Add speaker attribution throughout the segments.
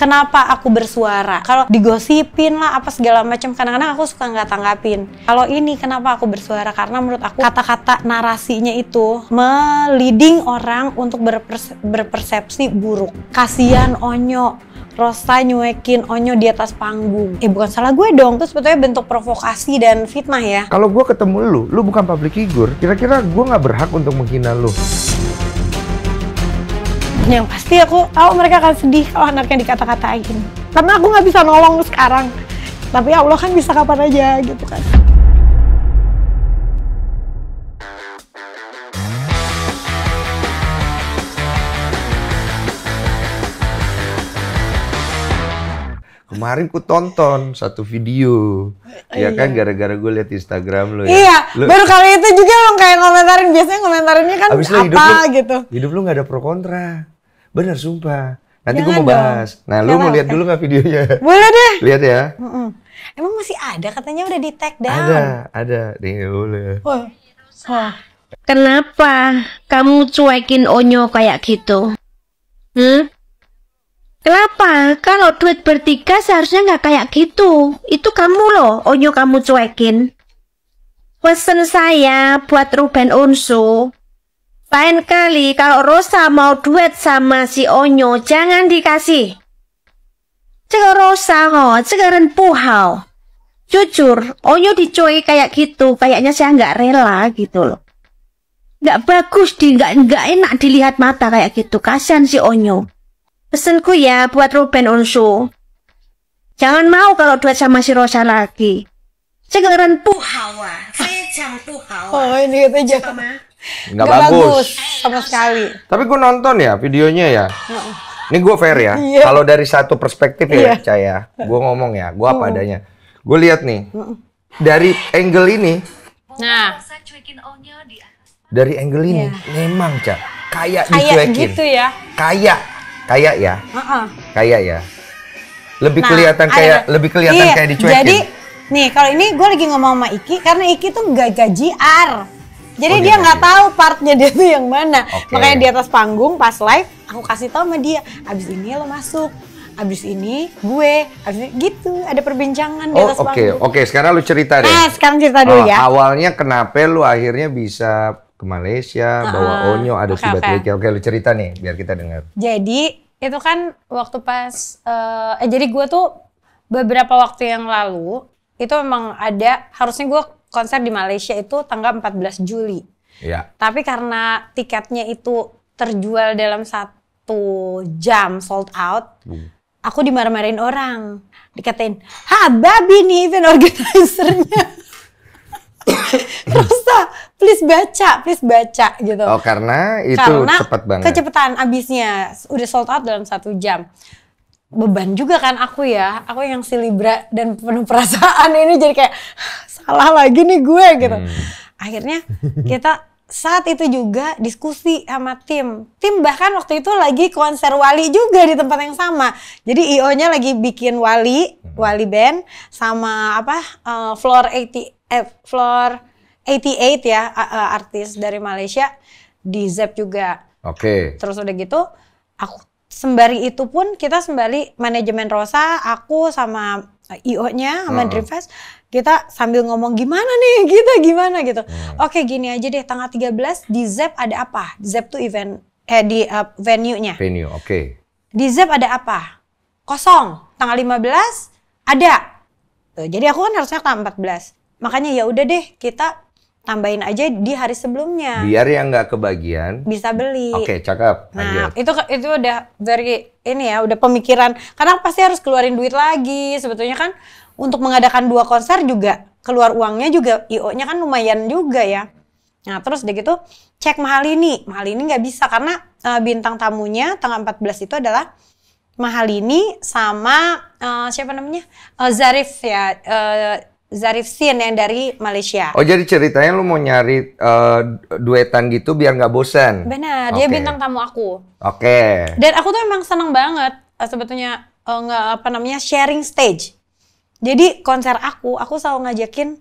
Speaker 1: kenapa aku bersuara kalau digosipin lah apa segala macam kadang-kadang aku suka nggak tanggapin kalau ini kenapa aku bersuara karena menurut aku kata-kata narasinya itu meliding orang untuk berperse berpersepsi buruk kasihan onyo Rosa nyuekin Onyo di atas panggung. Eh bukan salah gue dong. Itu sebetulnya bentuk provokasi dan fitnah ya.
Speaker 2: Kalau gue ketemu lu, lu bukan public figure. Kira-kira gue nggak berhak untuk menghina lu
Speaker 1: yang pasti aku tahu mereka akan sedih kalau anaknya dikata-katain karena aku nggak bisa nolong lu sekarang tapi Allah kan bisa kapan aja gitu kan
Speaker 2: Kemarin ku tonton satu video, ya iya. kan gara-gara gue liat Instagram lo ya. Iya, lu, baru kali
Speaker 1: itu juga lo kayak komentarin. biasanya komentarinnya kan apa lu, gitu.
Speaker 2: Hidup lu gak ada pro kontra. Bener sumpah. Nanti gue mau bahas. Dong. Nah, lu mau lihat eh. dulu nggak videonya? Boleh deh. lihat ya.
Speaker 1: Mm-mm. Emang masih ada katanya udah di tag down.
Speaker 2: Ada, ada. Nih, boleh.
Speaker 1: Wah. Kenapa kamu cuekin Onyo kayak gitu? Hmm? Kenapa? Kalau duit bertiga seharusnya nggak kayak gitu. Itu kamu loh, Onyo kamu cuekin. Pesan saya buat Ruben Unsu lain kali kalau Rosa mau duet sama si Onyo, jangan dikasih. Cek Rosa kok, cek puhau. Jujur, Onyo dicuek kayak gitu, kayaknya saya nggak rela gitu loh. Nggak bagus, di nggak nggak enak dilihat mata kayak gitu, kasihan si Onyo. Pesanku ya buat Ruben Onsu, Jangan mau kalau duet sama si Rosa lagi. Cek puhau. saya jam puhau. Oh, ini kita jangan
Speaker 2: nggak bagus. bagus sama sekali. Tapi gue nonton ya videonya ya. Ini gue fair ya. Yeah. Kalau dari satu perspektif yeah. ya, iya. Caya, gue ngomong ya, gue apa adanya. Gue lihat nih dari angle ini. Nah, dari angle ini iya. memang cak kayak dicuekin. Kayak gitu
Speaker 1: ya. Kayak,
Speaker 2: kayak ya. Kayak ya.
Speaker 1: Lebih nah, kelihatan kayak, ada. lebih kelihatan iya. kayak dicuekin. Jadi, nih kalau ini gue lagi ngomong sama Iki karena Iki tuh gak gaji R jadi oh, dia nggak tahu partnya dia tuh yang mana. Okay. Makanya di atas panggung pas live aku kasih tahu sama dia. Abis ini lo masuk. Abis ini gue, abis ini, gitu. Ada perbincangan oh, di atas okay. panggung.
Speaker 2: Oke, okay. oke. Sekarang lu cerita deh. Nah,
Speaker 1: sekarang cerita dulu oh, ya.
Speaker 2: Awalnya kenapa lu akhirnya bisa ke Malaysia, uh, bawa Onyo, ada okay, kejadian. Okay. Oke, lu cerita nih biar kita dengar.
Speaker 1: Jadi itu kan waktu pas, uh, eh jadi gue tuh beberapa waktu yang lalu itu memang ada harusnya gue konser di Malaysia itu tanggal 14 Juli. Iya. Tapi karena tiketnya itu terjual dalam satu jam sold out, hmm. aku dimarah-marahin orang. Dikatain, ha babi nih event organisernya. Rosa, please baca, please baca gitu. Oh
Speaker 2: karena itu karena cepet banget. Kecepatan
Speaker 1: abisnya, udah sold out dalam satu jam beban juga kan aku ya aku yang si libra dan penuh perasaan ini jadi kayak salah lagi nih gue gitu. Hmm. Akhirnya kita saat itu juga diskusi sama tim. Tim bahkan waktu itu lagi konser Wali juga di tempat yang sama. Jadi IO-nya lagi bikin Wali, hmm. Wali band sama apa? Uh, floor 80 eh, floor 88 eh, ya uh, uh, artis dari Malaysia di Zep juga.
Speaker 2: Oke. Okay. Terus
Speaker 1: udah gitu aku sembari itu pun kita sembari manajemen Rosa, aku sama Eh, IO-nya sama uh Dreamfest kita sambil ngomong gimana nih kita gimana gitu. Hmm. Oke gini aja deh tanggal 13 di ZEP ada apa? ZEP tuh event eh di uh, venue-nya.
Speaker 2: Venue, oke. Okay.
Speaker 1: Di ZEP ada apa? Kosong. Tanggal 15 ada. Tuh, jadi aku kan harusnya tanggal 14. Makanya ya udah deh kita tambahin aja di hari sebelumnya. Biar
Speaker 2: yang nggak kebagian bisa beli. Oke, okay,
Speaker 1: cakep. Nah, itu itu udah dari ini ya, udah pemikiran. Karena pasti harus keluarin duit lagi. Sebetulnya kan untuk mengadakan dua konser juga keluar uangnya juga IO-nya kan lumayan juga ya. Nah, terus udah gitu cek mahal ini, mahal ini nggak bisa karena uh, bintang tamunya tanggal 14 itu adalah Mahalini sama uh, siapa namanya? Uh, Zarif ya. Uh, Zarif Sin yang dari Malaysia. Oh
Speaker 2: jadi ceritanya lu mau nyari uh, duetan gitu biar nggak bosan?
Speaker 1: Benar, okay. dia bintang tamu aku.
Speaker 2: Oke. Okay. Dan
Speaker 1: aku tuh emang seneng banget uh, sebetulnya uh, apa namanya sharing stage. Jadi konser aku, aku selalu ngajakin,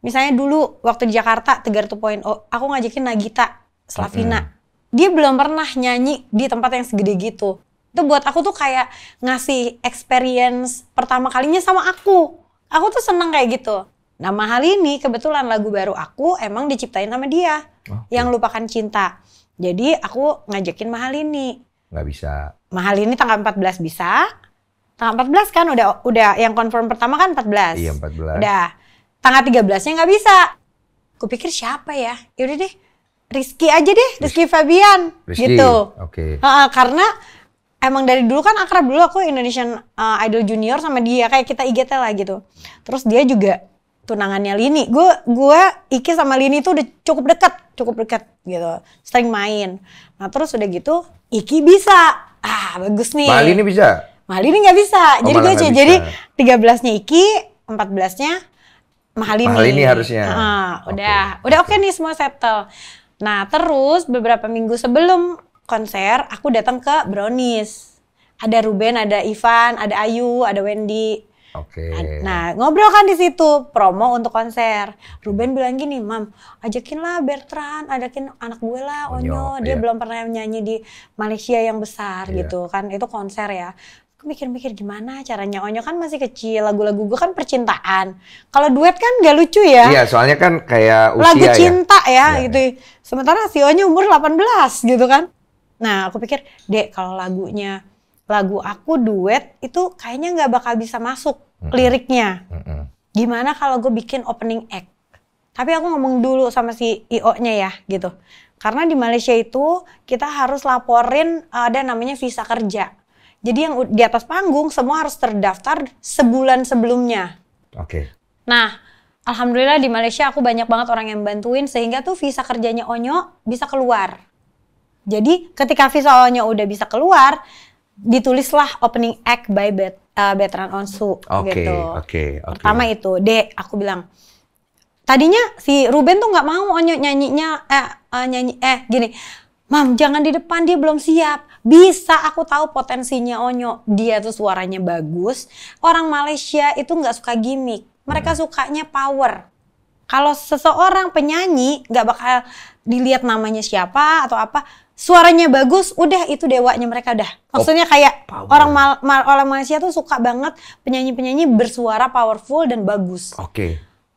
Speaker 1: misalnya dulu waktu di Jakarta Tegar oh aku ngajakin Nagita Slavina. Okay. Dia belum pernah nyanyi di tempat yang segede gitu. Itu buat aku tuh kayak ngasih experience pertama kalinya sama aku Aku tuh seneng kayak gitu. Nah mahal ini kebetulan lagu baru aku emang diciptain sama dia oh, iya. yang lupakan cinta. Jadi aku ngajakin mahal ini. Nggak bisa. Mahal ini tanggal 14 bisa. Tanggal 14 kan udah udah yang confirm pertama kan 14. Iya
Speaker 2: 14. Udah.
Speaker 1: Tanggal 13-nya nggak bisa. Kupikir siapa ya? Yaudah deh. Rizky aja deh, Rizky Fabian Rizky. gitu. Oke. Okay. karena emang dari dulu kan akrab dulu aku Indonesian uh, Idol Junior sama dia kayak kita IGT lah gitu. Terus dia juga tunangannya Lini. Gue gue Iki sama Lini tuh udah cukup dekat, cukup dekat gitu. Sering main. Nah, terus udah gitu Iki bisa. Ah, bagus nih. Mali ini bisa. Mali ini nggak bisa. Oh, jadi gue bisa. jadi 13-nya Iki, 14-nya Mahalini. Mahalini harusnya. Nah, udah, okay. udah oke okay nih semua settle. Nah, terus beberapa minggu sebelum konser aku datang ke Brownies. Ada Ruben, ada Ivan, ada Ayu, ada Wendy. Oke. Okay. Nah, ngobrol kan di situ promo untuk konser. Ruben bilang gini, "Mam, ajakinlah Bertrand, ajakin anak gue lah Onyo, Onyo dia yeah. belum pernah nyanyi di Malaysia yang besar yeah. gitu kan. Itu konser ya." Aku mikir-mikir gimana caranya Onyo kan masih kecil, lagu-lagu gue kan percintaan. Kalau duet kan gak lucu ya. Iya,
Speaker 2: soalnya kan kayak usia Lagu ya. cinta
Speaker 1: ya, ya, ya gitu. Iya. Sementara si Onyo umur 18 gitu kan. Nah aku pikir, dek kalau lagunya lagu aku duet itu kayaknya nggak bakal bisa masuk mm hmm liriknya. Mm Gimana kalau gue bikin opening act? Tapi aku ngomong dulu sama si IO-nya ya gitu. Karena di Malaysia itu kita harus laporin eh, ada namanya visa kerja. Jadi yang di atas panggung semua harus terdaftar sebulan sebelumnya. Oke. Okay. Nah, alhamdulillah di Malaysia aku banyak banget orang yang bantuin sehingga tuh visa kerjanya Onyo bisa keluar. Jadi ketika visualnya udah bisa keluar, ditulislah opening act by bet, uh, eh, Betran Onsu okay, gitu. Oke, okay, oke. Okay. Pertama itu, deh aku bilang tadinya si Ruben tuh nggak mau Onyo nyanyinya eh uh, nyanyi eh gini. Mam, jangan di depan dia belum siap. Bisa aku tahu potensinya Onyo. Dia tuh suaranya bagus. Orang Malaysia itu nggak suka gimmick. Mereka hmm. sukanya power kalau seseorang penyanyi nggak bakal dilihat namanya siapa atau apa suaranya bagus, udah itu dewanya mereka dah. Maksudnya oh, kayak oh, orang mal, mal, orang Malaysia tuh suka banget penyanyi-penyanyi bersuara powerful dan bagus. Oke. Okay.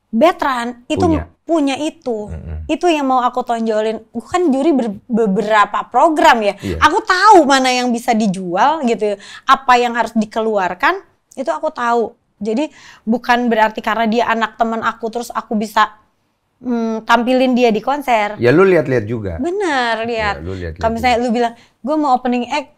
Speaker 1: Betran itu punya, punya itu. Mm-hmm. Itu yang mau aku tonjolin. Gue kan juri ber- beberapa program ya. Yeah. Aku tahu mana yang bisa dijual gitu, ya. apa yang harus dikeluarkan, itu aku tahu. Jadi bukan berarti karena dia anak teman aku terus aku bisa mm, tampilin dia di konser.
Speaker 2: Ya lu lihat-lihat juga.
Speaker 1: Bener ya, lihat. Ya, lu lihat. Kalau misalnya lu bilang, gue mau opening act,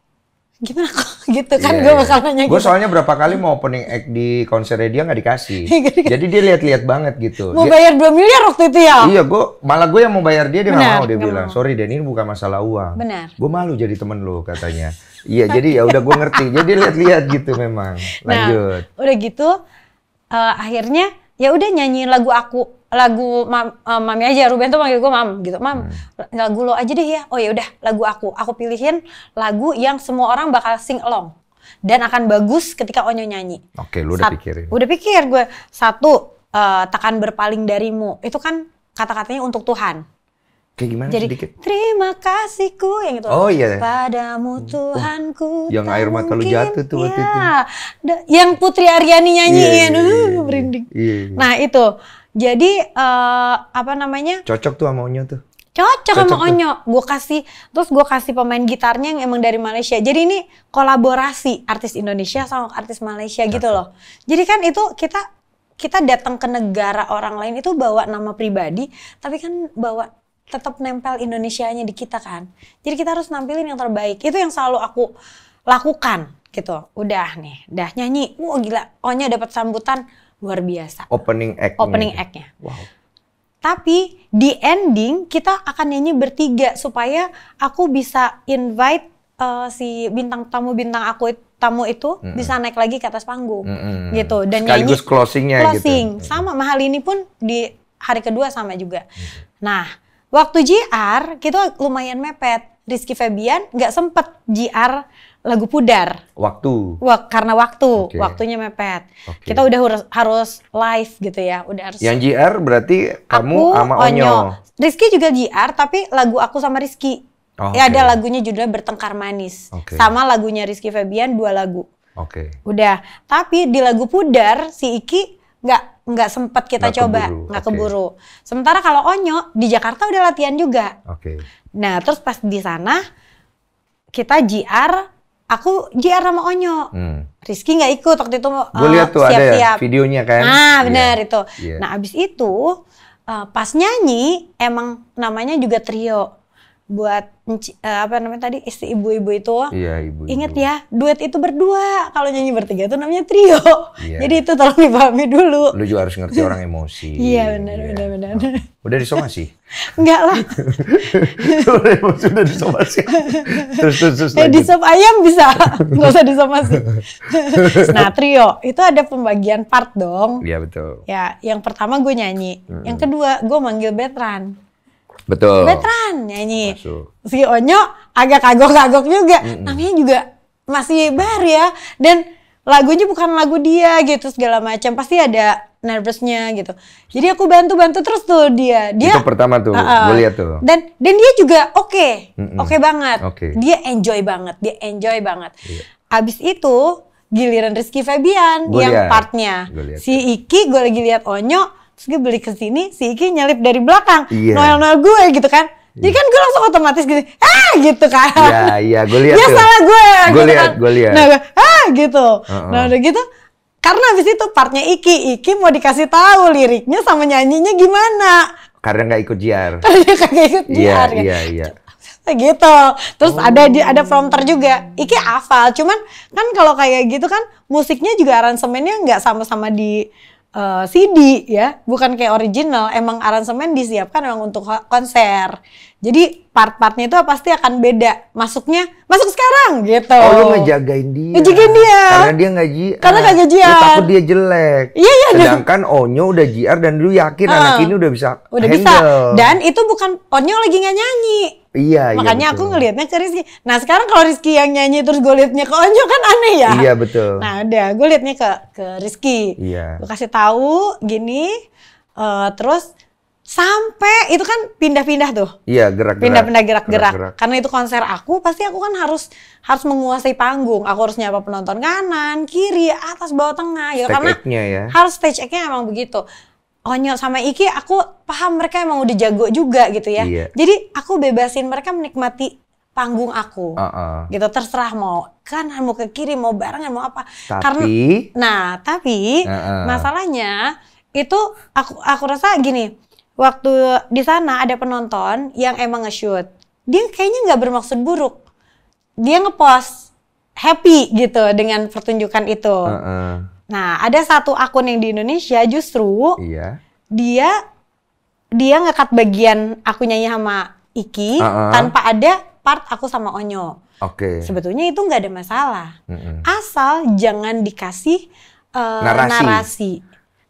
Speaker 1: gimana kok gitu kan yeah, gue iya. bakal nanya gue gitu. soalnya
Speaker 2: berapa kali mau opening act di konsernya dia nggak dikasih jadi dia lihat-lihat banget gitu mau dia,
Speaker 1: bayar 2 miliar waktu itu ya iya
Speaker 2: gue malah gue yang mau bayar dia dia nggak mau dia gak bilang mau. sorry Denny ini bukan masalah uang benar gue malu jadi temen lo katanya iya jadi ya udah gue ngerti jadi lihat-lihat gitu memang nah, lanjut
Speaker 1: nah, udah gitu uh, akhirnya ya udah nyanyiin lagu aku lagu mam, um, mami aja Ruben tuh manggil gue mam gitu mam hmm. lagu lo aja deh ya oh ya udah lagu aku aku pilihin lagu yang semua orang bakal sing along dan akan bagus ketika Onyo nyanyi. Oke,
Speaker 2: lu udah Sat pikirin. Udah
Speaker 1: pikir gue satu uh, tekan berpaling darimu itu kan kata-katanya untuk Tuhan.
Speaker 2: Kayak gimana Jadi, sedikit?
Speaker 1: Terima kasihku yang itu. Oh iya. Padamu oh. Tuhanku. Oh,
Speaker 2: yang air mata lu jatuh tuh ya. itu.
Speaker 1: Yang Putri Aryani nyanyiin. Yeah, yeah, yeah, yeah. Uh, Yeah, iya, iya.
Speaker 2: iya, yeah. Nah,
Speaker 1: itu. Jadi uh, apa namanya?
Speaker 2: Cocok tuh sama Onyo tuh.
Speaker 1: Cocok, Cocok sama tuh. Onyo. Gue kasih terus gue kasih pemain gitarnya yang emang dari Malaysia. Jadi ini kolaborasi artis Indonesia sama artis Malaysia Cocok. gitu loh. Jadi kan itu kita kita datang ke negara orang lain itu bawa nama pribadi, tapi kan bawa tetap nempel Indonesianya di kita kan. Jadi kita harus nampilin yang terbaik. Itu yang selalu aku lakukan gitu. Udah nih, udah nyanyi. Wah gila, Onya dapat sambutan luar biasa.
Speaker 2: Opening act. Opening
Speaker 1: act-nya. Wow. Tapi di ending kita akan nyanyi bertiga supaya aku bisa invite uh, si bintang tamu bintang aku tamu itu mm bisa naik lagi ke atas panggung mm
Speaker 2: -hmm. gitu dan sekaligus nyanyi, closingnya gitu. closing
Speaker 1: gitu. sama mahal ini pun di hari kedua sama juga. Mm -hmm. Nah waktu JR kita lumayan mepet Rizky Febian nggak sempet JR lagu pudar.
Speaker 2: Waktu.
Speaker 1: Wah, karena waktu, okay. waktunya mepet. Okay. Kita udah harus, harus live gitu ya, udah harus. Yang
Speaker 2: JR berarti kamu aku, sama Onyo. Onyo.
Speaker 1: Rizky juga JR tapi lagu aku sama Rizky. Oh, ya okay. ada lagunya judulnya bertengkar manis, okay. sama lagunya Rizky Febian dua lagu. Oke. Okay. Udah, tapi di lagu pudar si Iki nggak nggak sempat kita gak coba nggak keburu. okay. keburu. Sementara kalau Onyo di Jakarta udah latihan juga. Oke. Okay. Nah terus pas di sana kita JR aku JR sama Onyo. Hmm. Rizky nggak ikut waktu itu eh, Gue lihat tuh siap -siap. ada ya
Speaker 2: videonya kan. Ah iya. benar yeah. itu. Yeah. Nah
Speaker 1: abis itu uh, pas nyanyi emang namanya juga trio buat eh, apa namanya tadi istri ibu-ibu itu. Iya, ibu. -ibu. inget ya, duet itu berdua. Kalau nyanyi bertiga itu namanya trio. Iya. Jadi itu tolong dipahami dulu. Lu
Speaker 2: juga harus ngerti orang emosi.
Speaker 1: iya, benar iya. benar benar. Oh,
Speaker 2: udah disomasi?
Speaker 1: Enggak lah.
Speaker 2: emosi udah disomasi. terus terus terus. Eh, disom
Speaker 1: ayam bisa.
Speaker 2: nggak usah disomasi.
Speaker 1: nah, trio itu ada pembagian part dong.
Speaker 2: Iya, betul.
Speaker 1: Ya, yang pertama gue nyanyi. Mm -hmm. Yang kedua, gue manggil Betran.
Speaker 2: Betul. Veteran nyanyi. Masuk.
Speaker 1: Si Onyo agak kagok-kagok juga. Mm-mm. Namanya juga masih bar ya. Dan lagunya bukan lagu dia gitu segala macam. Pasti ada nervousnya gitu. Jadi aku bantu-bantu terus tuh dia. Dia Itu pertama tuh, uh-uh. gue lihat tuh. Dan dan dia juga oke. Okay. Oke okay banget. Okay. Dia enjoy banget, dia enjoy banget. Yeah. Abis itu giliran Rizky Febian gua yang partnya. Si Iki gue lagi liat Onyo terus gue beli ke sini si Iki nyelip dari belakang yeah. noel noel gue gitu kan jadi iya. kan gue langsung otomatis gini, ah gitu kan iya yeah, iya
Speaker 2: yeah, gue lihat ya salah gue gue gitu kan. lihat gue lihat nah gue
Speaker 1: ah gitu uh -uh. nah udah gitu karena habis itu partnya Iki Iki mau dikasih tahu liriknya sama nyanyinya gimana
Speaker 2: karena nggak ikut jiar karena
Speaker 1: nggak ikut jiar iya, kan. iya iya iya gitu. Terus oh. ada ada prompter juga. Iki hafal, cuman kan kalau kayak gitu kan musiknya juga aransemennya nggak sama-sama di uh, eh, CD ya, bukan kayak original. Emang aransemen disiapkan emang untuk konser. Jadi part-partnya itu pasti akan beda. Masuknya masuk sekarang gitu. Oh lu
Speaker 2: ngejagain dia.
Speaker 1: Ngejagain dia. Karena dia ngaji. Karena nggak gajian. Lu takut
Speaker 2: dia jelek. Iya iya. Sedangkan Onyo udah JR dan lu yakin uh, anak ini udah bisa. Udah handle. bisa. Dan
Speaker 1: itu bukan Onyo lagi nggak nyanyi
Speaker 2: Iya, iya, Makanya aku
Speaker 1: ngelihatnya ke Rizky. Nah sekarang kalau Rizky yang nyanyi terus gue liatnya ke Onjo kan aneh ya. Iya betul. Nah udah gue liatnya ke ke Rizky. Iya. Gue kasih tahu gini, uh, terus sampai itu kan pindah-pindah tuh.
Speaker 2: Iya gerak-gerak. Pindah-pindah gerak-gerak. Karena
Speaker 1: itu konser aku, pasti aku kan harus harus menguasai panggung. Aku harus nyapa penonton kanan, kiri, atas, bawah, tengah. Gitu. stage karena ya. harus stage nya emang begitu. Onyo sama Iki aku paham mereka emang udah jago juga gitu ya. Iya. Jadi aku bebasin mereka menikmati panggung aku. Uh -uh. Gitu terserah mau kan mau ke kiri mau barengan mau apa. Tapi Karena, nah, tapi uh -uh. masalahnya itu aku aku rasa gini, waktu di sana ada penonton yang emang nge-shoot. Dia kayaknya nggak bermaksud buruk. Dia nge post happy gitu dengan pertunjukan itu. Uh -uh Nah, ada satu akun yang di Indonesia justru iya. dia dia ngekat bagian aku nyanyi sama Iki uh -uh. tanpa ada part aku sama Onyo. Oke. Okay. Sebetulnya itu nggak ada masalah, mm -mm. asal jangan dikasih uh, narasi. narasi.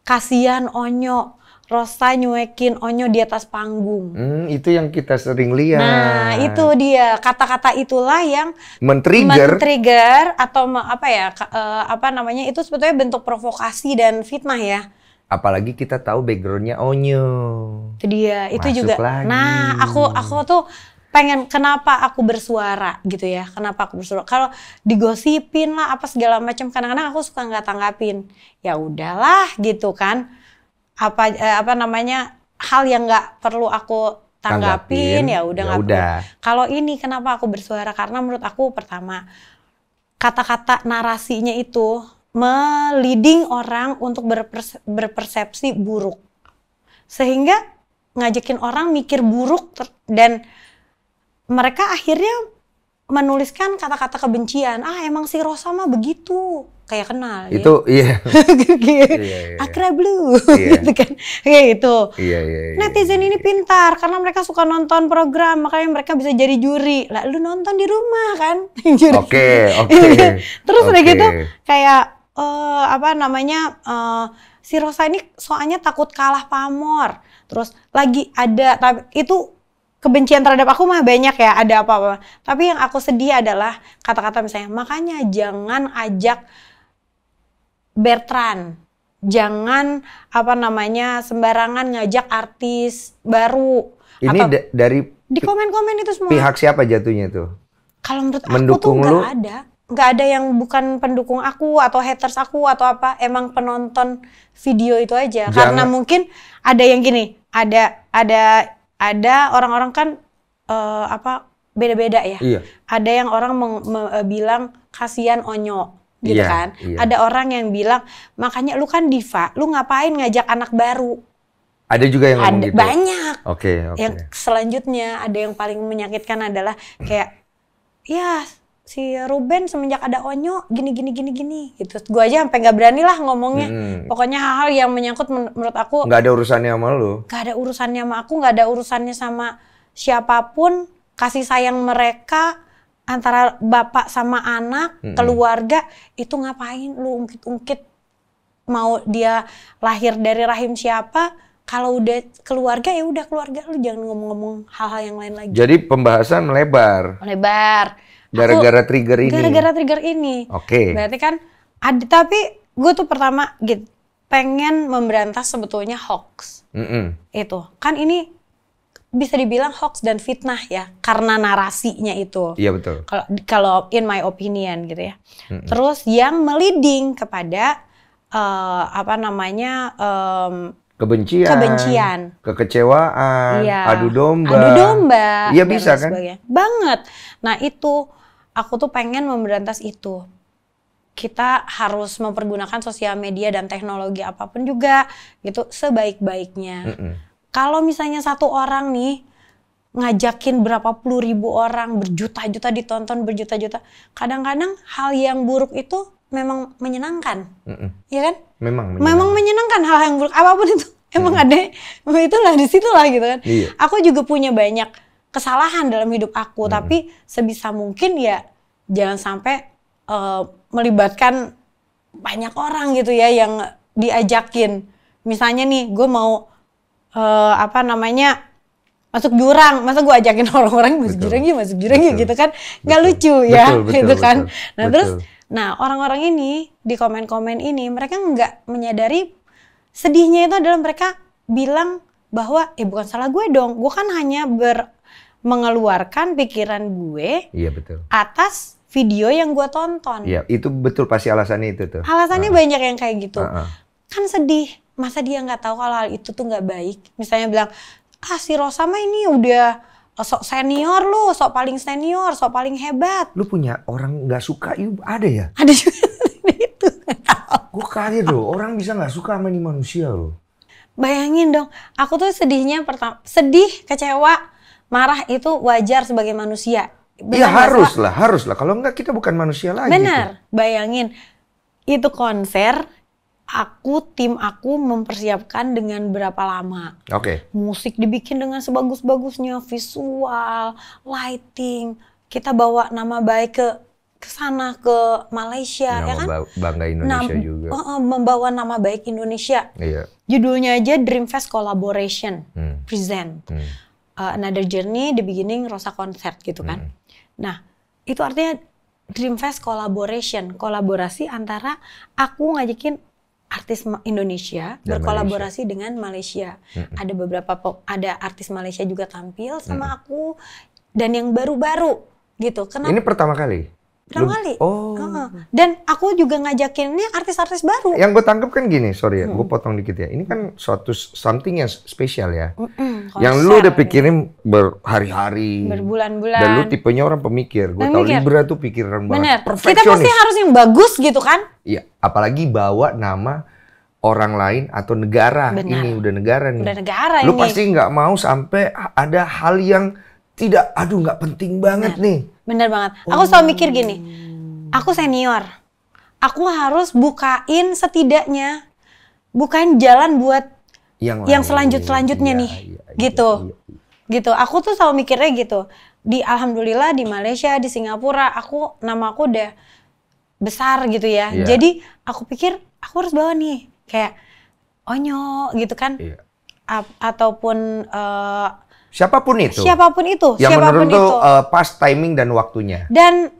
Speaker 1: Kasihan Onyo, Rosa nyuekin Onyo di atas panggung.
Speaker 2: Hmm, itu yang kita sering lihat. Nah, itu
Speaker 1: dia kata-kata itulah yang
Speaker 2: men-trigger,
Speaker 1: men-trigger atau apa ya, uh, apa namanya itu sebetulnya bentuk provokasi dan fitnah ya.
Speaker 2: Apalagi kita tahu backgroundnya Onyo.
Speaker 1: Itu dia, itu Masuk juga. Lagi. Nah, aku aku tuh pengen kenapa aku bersuara gitu ya, kenapa aku bersuara? Kalau digosipin lah apa segala macam, kadang-kadang aku suka nggak tanggapin. Ya udahlah gitu kan apa eh, apa namanya hal yang nggak perlu aku tanggapin, tanggapin ya udah nggak perlu. Kalau ini kenapa aku bersuara karena menurut aku pertama kata-kata narasinya itu meliding orang untuk berperse berpersepsi buruk sehingga ngajakin orang mikir buruk dan mereka akhirnya menuliskan kata-kata kebencian. Ah emang si Rosa mah begitu. Kayak kenal. Ya. Itu
Speaker 2: ya. iya. iya,
Speaker 1: iya. Akra Blue iya. gitu kan. Kayak gitu. Iya, iya, iya, Netizen iya, ini iya. pintar karena mereka suka nonton program makanya mereka bisa jadi juri. Lah lu nonton di rumah kan. Oke, oke. Okay, okay, Terus okay. udah gitu kayak uh, apa namanya uh, si Rosa ini soalnya takut kalah pamor. Terus lagi ada tapi itu kebencian terhadap aku mah banyak ya, ada apa-apa. Tapi yang aku sedih adalah kata-kata misalnya, makanya jangan ajak Bertrand. Jangan apa namanya sembarangan ngajak artis baru. Ini atau, da
Speaker 2: dari di
Speaker 1: komen-komen itu semua. Pihak
Speaker 2: siapa jatuhnya itu?
Speaker 1: Kalau menurut Mendukung aku tuh nggak ada, nggak ada yang bukan pendukung aku atau haters aku atau apa. Emang penonton video itu aja. Jangan. Karena mungkin ada yang gini, ada ada ada orang-orang kan uh, apa beda-beda ya. Iya. Ada yang orang meng- me- eh, bilang kasihan onyo
Speaker 2: gitu iya, kan. Iya. Ada
Speaker 1: orang yang bilang makanya lu kan diva, lu ngapain ngajak anak baru?
Speaker 2: Ada juga yang ada, gitu. Ya? Banyak. Oke, okay, Okay. Yang
Speaker 1: selanjutnya ada yang paling menyakitkan adalah kayak ya si Ruben semenjak ada Onyo gini gini gini gini gitu. Gue aja sampai nggak berani lah ngomongnya. Hmm. Pokoknya hal-hal yang menyangkut men menurut aku nggak ada
Speaker 2: urusannya sama lu.
Speaker 1: Nggak ada urusannya sama aku, nggak ada urusannya sama siapapun. Kasih sayang mereka antara bapak sama anak, hmm. keluarga itu ngapain lu ungkit-ungkit mau dia lahir dari rahim siapa? Kalau udah keluarga ya udah keluarga lu jangan ngomong-ngomong hal-hal yang lain lagi. Jadi
Speaker 2: pembahasan melebar.
Speaker 1: Melebar Gara-gara trigger ini. Gara-gara trigger ini. Oke. Okay. Berarti kan ada tapi gue tuh pertama gitu pengen memberantas sebetulnya hoax. Mm -mm. Itu. Kan ini bisa dibilang hoax dan fitnah ya karena narasinya itu. Iya betul. Kalau kalau in my opinion gitu ya. Mm -mm. Terus yang meliding kepada uh, apa namanya um,
Speaker 2: kebencian, kebencian, kekecewaan, iya. adu domba, adu domba, iya bisa kan? Sebagainya.
Speaker 1: Banget. Nah itu aku tuh pengen memberantas itu kita harus mempergunakan sosial media dan teknologi apapun juga gitu sebaik-baiknya. Mm -mm. Kalau misalnya satu orang nih ngajakin berapa puluh ribu orang berjuta-juta ditonton berjuta-juta, kadang-kadang hal yang buruk itu memang menyenangkan, mm -mm. ya kan? Memang menyenangkan. memang menyenangkan hal yang buruk apapun itu emang mm. ada, itulah disitulah gitu kan. Iya. Aku juga punya banyak kesalahan dalam hidup aku hmm. tapi sebisa mungkin ya jangan sampai uh, melibatkan banyak orang gitu ya yang diajakin misalnya nih gue mau uh, apa namanya masuk jurang masa gue ajakin orang-orang masuk jurang ya masuk jurang ya gitu kan nggak lucu betul, ya betul, gitu betul, kan betul, nah betul. terus nah orang-orang ini di komen-komen ini mereka nggak menyadari sedihnya itu adalah mereka bilang bahwa eh bukan salah gue dong gue kan hanya ber mengeluarkan pikiran gue iya betul atas video yang gue tonton iya
Speaker 2: itu betul pasti alasannya itu tuh
Speaker 1: alasannya uh -huh. banyak yang kayak gitu uh -huh. kan sedih masa dia nggak tahu kalau hal itu tuh nggak baik misalnya bilang ah si Rosa mah ini udah eh, sok senior lu, sok paling senior, sok paling hebat.
Speaker 2: Lu punya orang nggak suka yuk iya, ada ya? Ada juga itu. Gue kaget loh, orang bisa nggak suka sama ini manusia loh.
Speaker 1: Bayangin dong, aku tuh sedihnya pertama, sedih, kecewa, marah itu wajar sebagai manusia. Iya harus
Speaker 2: lah, harus lah. Kalau enggak kita bukan manusia lagi. Benar,
Speaker 1: tuh. bayangin itu konser aku tim aku mempersiapkan dengan berapa lama. Oke. Okay. Musik dibikin dengan sebagus-bagusnya, visual, lighting. Kita bawa nama baik ke ke sana ke Malaysia nama ya kan?
Speaker 2: Bangga Indonesia Nam, juga. Uh,
Speaker 1: membawa nama baik Indonesia. Iya. Judulnya aja Dreamfest Collaboration hmm. Present. Hmm uh, Another Journey, The Beginning, Rosa Concert gitu kan. Hmm. Nah, itu artinya Dreamfest collaboration, kolaborasi antara aku ngajakin artis Indonesia Dan berkolaborasi Malaysia. dengan Malaysia. Hmm. Ada beberapa ada artis Malaysia juga tampil sama hmm. aku dan yang baru-baru gitu. Kenapa? Ini
Speaker 2: pertama kali. Belum kali. Oh.
Speaker 1: Dan aku juga ngajakinnya artis-artis baru. Yang
Speaker 2: gue tangkep kan gini, sorry ya, hmm. gue potong dikit ya. Ini kan suatu something yang spesial ya.
Speaker 1: Hmm, yang lu udah
Speaker 2: pikirin berhari-hari.
Speaker 1: Berbulan-bulan. Dan lu
Speaker 2: tipenya orang pemikir. Gue tau Libra tuh pikiran banget. Bener. Kita pasti harus
Speaker 1: yang bagus gitu kan?
Speaker 2: Iya. Apalagi bawa nama orang lain atau negara. Bener. Ini udah negara nih. Udah
Speaker 1: negara lu ini. Lu pasti
Speaker 2: nggak mau sampai ada hal yang tidak, aduh nggak penting banget Bener. nih
Speaker 1: Bener banget. Aku selalu mikir gini, oh. aku senior. Aku harus bukain setidaknya bukain jalan buat yang, yang selanjut-selanjutnya iya, nih. Iya, iya, gitu. Iya, iya. Gitu. Aku tuh selalu mikirnya gitu. Di alhamdulillah di Malaysia, di Singapura, aku nama aku udah besar gitu ya. Yeah. Jadi aku pikir aku harus bawa nih kayak onyo gitu kan. Yeah. A ataupun uh,
Speaker 2: Siapapun itu. Siapapun itu. Yang siapapun menurut itu uh, eh, pas timing dan waktunya.
Speaker 1: Dan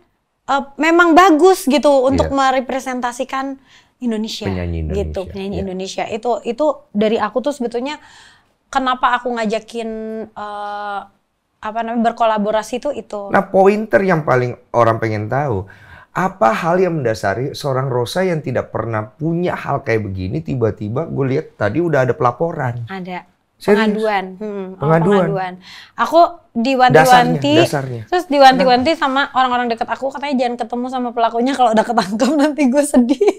Speaker 1: uh, memang bagus gitu untuk yeah. merepresentasikan Indonesia, penyanyi gitu, Indonesia gitu, penyanyi yeah. Indonesia. Itu itu dari aku tuh sebetulnya kenapa aku ngajakin uh, apa namanya berkolaborasi itu itu. Nah,
Speaker 2: pointer yang paling orang pengen tahu apa hal yang mendasari seorang Rosa yang tidak pernah punya hal kayak begini tiba-tiba gue lihat tadi udah ada pelaporan. Ada pengaduan.
Speaker 1: Hmm, oh, pengaduan. pengaduan. Aku diwanti-wanti, terus diwanti-wanti sama orang-orang deket aku katanya jangan ketemu sama pelakunya kalau udah ketangkep nanti gue sedih.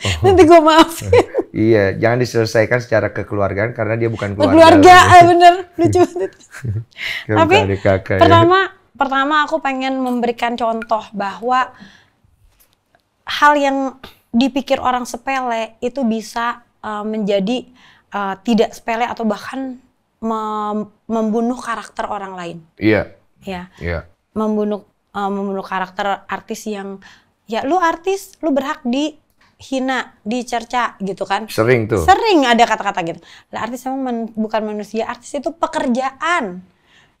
Speaker 1: Oh. Nanti gue maafin.
Speaker 2: iya, jangan diselesaikan secara kekeluargaan karena dia bukan keluarga. Keluarga, eh,
Speaker 1: bener. Lucu banget. Tapi kakak, ya. pertama, pertama aku pengen memberikan contoh bahwa hal yang dipikir orang sepele itu bisa uh, menjadi uh, tidak sepele atau bahkan mem membunuh karakter orang lain. Iya. Yeah. Ya. Yeah. Membunuh uh, membunuh karakter artis yang ya lu artis, lu berhak di hina, dicerca gitu kan. Sering tuh. Sering ada kata-kata gitu. Lah artis emang men bukan manusia, artis itu pekerjaan.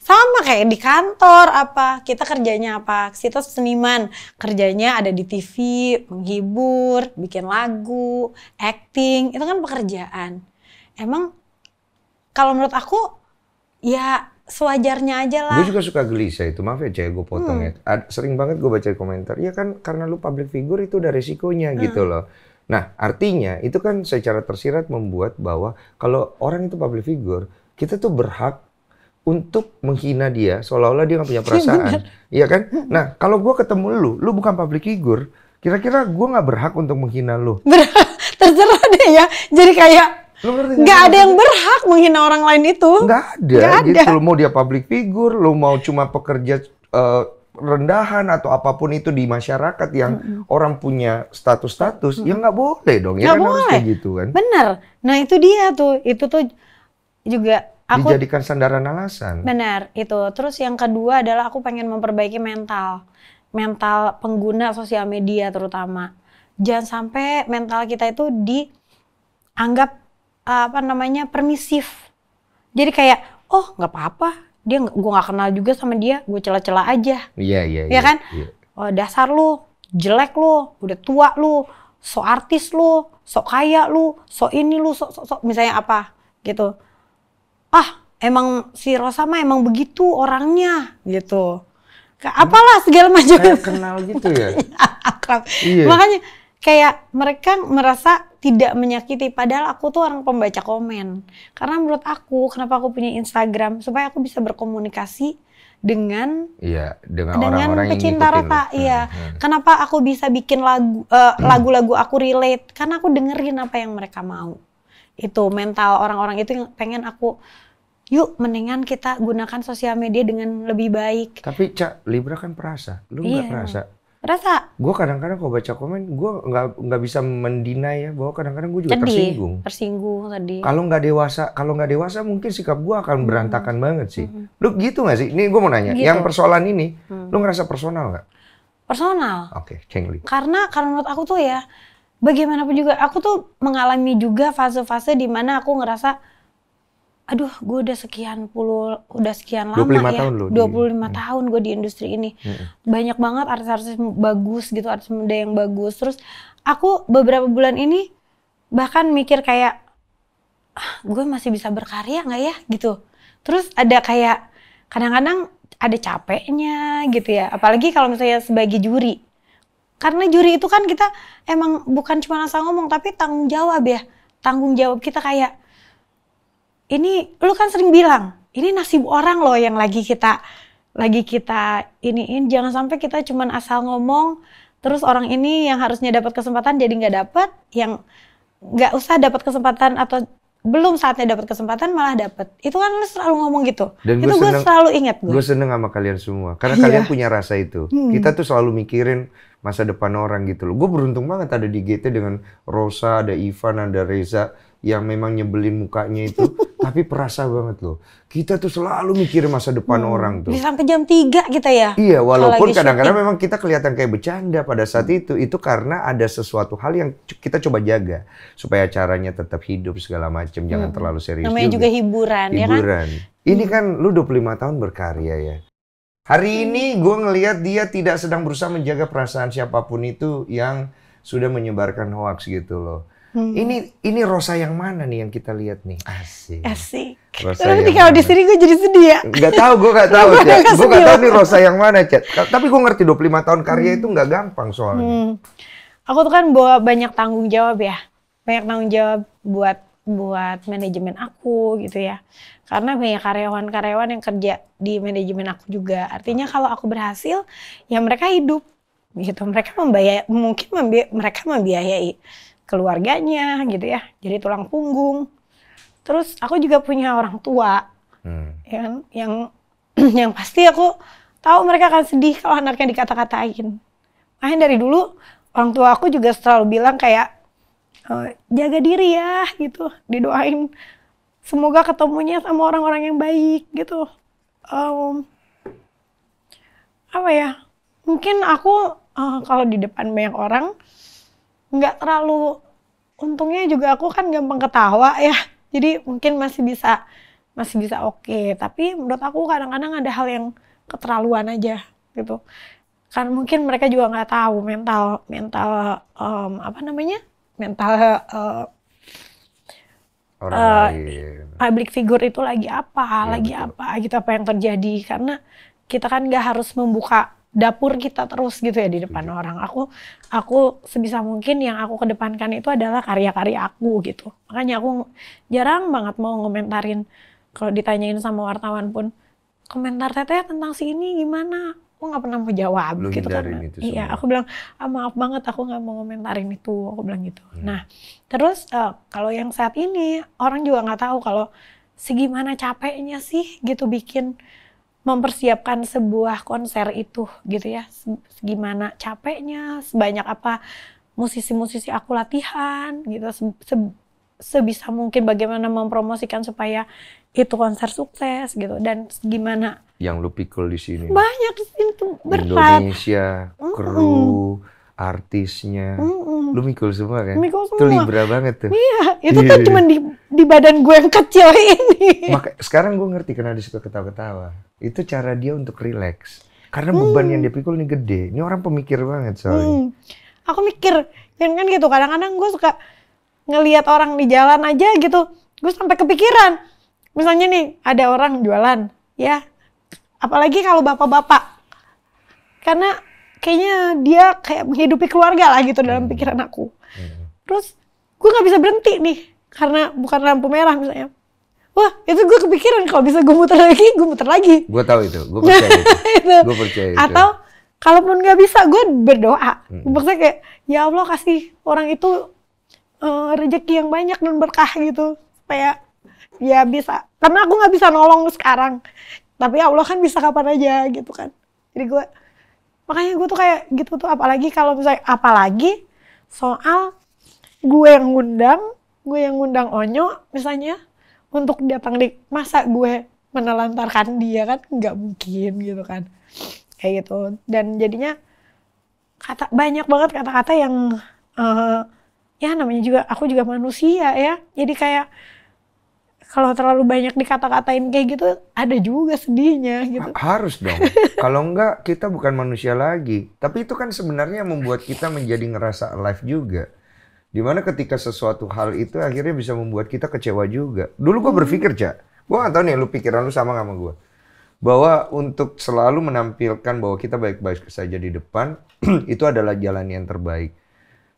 Speaker 1: Sama kayak di kantor apa, kita kerjanya apa? Kita seniman, kerjanya ada di TV, menghibur, bikin lagu, acting, itu kan pekerjaan emang kalau menurut aku ya sewajarnya aja lah. Gue juga
Speaker 2: suka gelisah itu, maaf ya cewek gue potongnya. hmm. Ya. sering banget gue baca komentar, ya kan karena lu public figure itu udah resikonya hmm. gitu loh. Nah artinya itu kan secara tersirat membuat bahwa kalau orang itu public figure, kita tuh berhak untuk menghina dia seolah-olah dia nggak punya perasaan, iya kan? Nah kalau gue ketemu lu, lu bukan public figure, kira-kira gue nggak berhak untuk menghina lu? Berhak,
Speaker 1: terserah deh ya. Jadi kayak Lu gak? ada yang berhak menghina orang lain itu. Gak ada. Gak ada. Gitu. Lu mau
Speaker 2: dia public figure, lu mau cuma pekerja uh, rendahan atau apapun itu di masyarakat yang mm -hmm. orang punya status-status, mm -hmm. ya nggak boleh dong. Gak ya kan boleh. harus gitu kan.
Speaker 1: Bener. Nah itu dia tuh. Itu tuh juga aku dijadikan
Speaker 2: sandaran alasan.
Speaker 1: bener itu. Terus yang kedua adalah aku pengen memperbaiki mental. Mental pengguna sosial media terutama. Jangan sampai mental kita itu dianggap apa namanya permisif jadi kayak oh nggak apa-apa dia gue nggak kenal juga sama dia gue celah-celah aja
Speaker 2: iya iya ya iya kan
Speaker 1: yeah. oh, dasar lu jelek lu udah tua lu sok artis lu sok kaya lu sok ini lu sok sok, sok misalnya apa gitu ah emang si Rosa mah emang begitu orangnya gitu hmm. apalah segala macam kenal gitu ya akrab iya. makanya kayak mereka merasa tidak menyakiti padahal aku tuh orang pembaca komen karena menurut aku kenapa aku punya Instagram supaya aku bisa berkomunikasi dengan
Speaker 2: iya dengan orang-orang pecinta yang rata iya. hmm,
Speaker 1: iya hmm. kenapa aku bisa bikin lagu uh, lagu-lagu aku relate karena aku dengerin apa yang mereka mau itu mental orang-orang itu yang pengen aku yuk mendingan kita gunakan sosial media dengan lebih baik
Speaker 2: tapi cak Libra kan perasa lu nggak iya, perasa rasa Gue kadang-kadang kalau baca komen, gue nggak nggak bisa mendina ya bahwa kadang-kadang gue juga tersinggung.
Speaker 1: Tersinggung tadi. Kalau
Speaker 2: nggak dewasa, kalau nggak dewasa mungkin sikap gue akan hmm. berantakan banget sih. Hmm. Lu gitu nggak sih? Ini gue mau nanya, gitu. yang persoalan ini, hmm. lu ngerasa personal nggak? Personal. Oke, okay, cengli.
Speaker 1: Karena karena menurut aku tuh ya, bagaimanapun juga, aku tuh mengalami juga fase-fase di mana aku ngerasa aduh gue udah sekian puluh udah sekian lama 25 ya tahun loh 25 di, hmm. tahun gue di industri ini hmm. banyak banget artis-artis bagus gitu artis muda yang bagus terus aku beberapa bulan ini bahkan mikir kayak ah, gue masih bisa berkarya nggak ya gitu terus ada kayak kadang-kadang ada capeknya gitu ya apalagi kalau misalnya sebagai juri karena juri itu kan kita emang bukan cuma asal ngomong tapi tanggung jawab ya tanggung jawab kita kayak ini lu kan sering bilang, ini nasib orang loh yang lagi kita lagi kita iniin jangan sampai kita cuman asal ngomong terus orang ini yang harusnya dapat kesempatan jadi nggak dapat yang nggak usah dapat kesempatan atau belum saatnya dapat kesempatan malah dapat itu kan lu selalu ngomong gitu Dan itu gue selalu ingat gue gue
Speaker 2: seneng sama kalian semua karena iya. kalian punya rasa itu hmm. kita tuh selalu mikirin masa depan orang gitu loh gue beruntung banget ada di GT dengan Rosa ada Ivan ada Reza yang memang nyebelin mukanya itu, tapi perasa banget loh. Kita tuh selalu mikir masa depan hmm. orang tuh. Bisa
Speaker 1: sampai jam 3 kita ya. Iya, walaupun kadang-kadang
Speaker 2: memang kita kelihatan kayak bercanda pada saat hmm. itu. Itu karena ada sesuatu hal yang kita coba jaga supaya caranya tetap hidup segala macam, jangan hmm. terlalu serius. Namanya juga, juga
Speaker 1: hiburan, hiburan, ya kan?
Speaker 2: Ini hmm. kan lu 25 tahun berkarya ya. Hari hmm. ini gue ngelihat dia tidak sedang berusaha menjaga perasaan siapapun itu yang sudah menyebarkan hoax gitu loh.
Speaker 1: Hmm. Ini
Speaker 2: ini Rosa yang mana nih yang kita lihat nih? Asik. Asik. Rosa Tapi yang kalau di
Speaker 1: sini gue jadi sedih ya. Gak tau, gue gak tau. gue gak, tau nih
Speaker 2: Rosa yang mana, Cet. Tapi gue ngerti 25 tahun karya hmm. itu gak gampang soalnya.
Speaker 1: Hmm. Aku tuh kan bawa banyak tanggung jawab ya. Banyak tanggung jawab buat buat manajemen aku gitu ya. Karena banyak karyawan-karyawan yang kerja di manajemen aku juga. Artinya kalau aku berhasil, ya mereka hidup gitu mereka membayar mungkin membi mereka membiayai keluarganya gitu ya jadi tulang punggung terus aku juga punya orang tua hmm. yang yang yang pasti aku tahu mereka akan sedih kalau anaknya dikata-katain makanya dari dulu orang tua aku juga selalu bilang kayak eh, jaga diri ya gitu didoain semoga ketemunya sama orang-orang yang baik gitu um, apa ya mungkin aku uh, kalau di depan banyak orang nggak terlalu untungnya juga aku kan gampang ketawa ya jadi mungkin masih bisa masih bisa oke okay. tapi menurut aku kadang-kadang ada hal yang keterlaluan aja gitu kan mungkin mereka juga nggak tahu mental mental um, apa namanya mental uh, Orang uh, public figure itu lagi apa ya, lagi betul. apa gitu apa yang terjadi karena kita kan nggak harus membuka dapur kita terus gitu ya di depan Tujuh. orang. Aku aku sebisa mungkin yang aku kedepankan itu adalah karya-karya aku gitu. Makanya aku jarang banget mau ngomentarin kalau ditanyain sama wartawan pun komentar teteh tentang si ini gimana? Aku nggak pernah mau jawab Lu gitu kan. Iya, aku bilang ah, maaf banget aku nggak mau ngomentarin itu. Aku bilang gitu. Hmm. Nah, terus uh, kalau yang saat ini orang juga nggak tahu kalau segimana capeknya sih gitu bikin mempersiapkan sebuah konser itu gitu ya gimana capeknya sebanyak apa musisi-musisi aku latihan gitu se sebisa mungkin bagaimana mempromosikan supaya itu konser sukses gitu dan gimana
Speaker 2: yang lu pikul di sini
Speaker 1: banyak itu berat
Speaker 2: Indonesia kru mm -mm. artisnya mm -mm Lu mikul semua kan? Mikul semua. Itu Libra banget tuh.
Speaker 1: Iya, itu kan tuh iya. cuma di, di badan gue yang kecil ini.
Speaker 2: Maka, sekarang gue ngerti karena dia suka ketawa-ketawa. Itu cara dia untuk relax. Karena hmm. beban yang dia pikul ini gede. Ini orang pemikir banget hmm. soalnya. Hmm.
Speaker 1: Aku mikir, kan kan gitu. Kadang-kadang gue suka ngelihat orang di jalan aja gitu. Gue sampai kepikiran. Misalnya nih, ada orang jualan. Ya, apalagi kalau bapak-bapak. Karena kayaknya dia kayak menghidupi keluarga lah gitu dalam hmm. pikiran aku. Hmm. Terus gue nggak bisa berhenti nih karena bukan lampu merah misalnya. Wah itu gue kepikiran kalau bisa gue muter lagi, gue muter lagi.
Speaker 2: Gue tahu itu, gue percaya itu.
Speaker 1: itu. Gue percaya itu. Atau kalaupun nggak bisa, gue berdoa. Hmm. Maksudnya kayak ya Allah kasih orang itu uh, rezeki yang banyak dan berkah gitu supaya ya bisa. Karena aku nggak bisa nolong sekarang, tapi Allah kan bisa kapan aja gitu kan. Jadi gue makanya gue tuh kayak gitu tuh apalagi kalau misalnya apalagi soal gue yang ngundang gue yang ngundang Onyo misalnya untuk datang di masa gue menelantarkan dia kan nggak mungkin gitu kan kayak gitu dan jadinya kata banyak banget kata-kata yang uh, ya namanya juga aku juga manusia ya jadi kayak kalau terlalu banyak dikata-katain kayak gitu ada juga sedihnya gitu.
Speaker 2: Harus dong. kalau enggak kita bukan manusia lagi. Tapi itu kan sebenarnya membuat kita menjadi ngerasa alive juga. Dimana ketika sesuatu hal itu akhirnya bisa membuat kita kecewa juga. Dulu gue hmm. berpikir, Cak. Gue gak tau nih lu pikiran lu sama gak sama gue. Bahwa untuk selalu menampilkan bahwa kita baik-baik saja di depan, itu adalah jalan yang terbaik.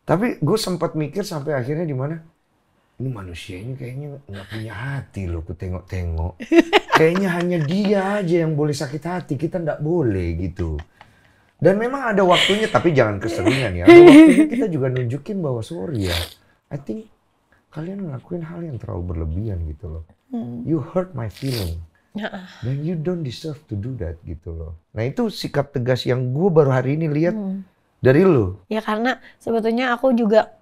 Speaker 2: Tapi gue sempat mikir sampai akhirnya dimana? mana? ini manusia ini kayaknya nggak punya hati loh ku tengok-tengok. Kayaknya hanya dia aja yang boleh sakit hati, kita nggak boleh gitu. Dan memang ada waktunya, tapi jangan keseringan ya. Ada waktunya kita juga nunjukin bahwa sorry ya, I think kalian ngelakuin hal yang terlalu berlebihan gitu loh. Hmm. You hurt my feeling. Ya. Dan you don't deserve to do that gitu loh. Nah itu sikap tegas yang gue baru hari ini lihat hmm. dari lo.
Speaker 1: Ya karena sebetulnya aku juga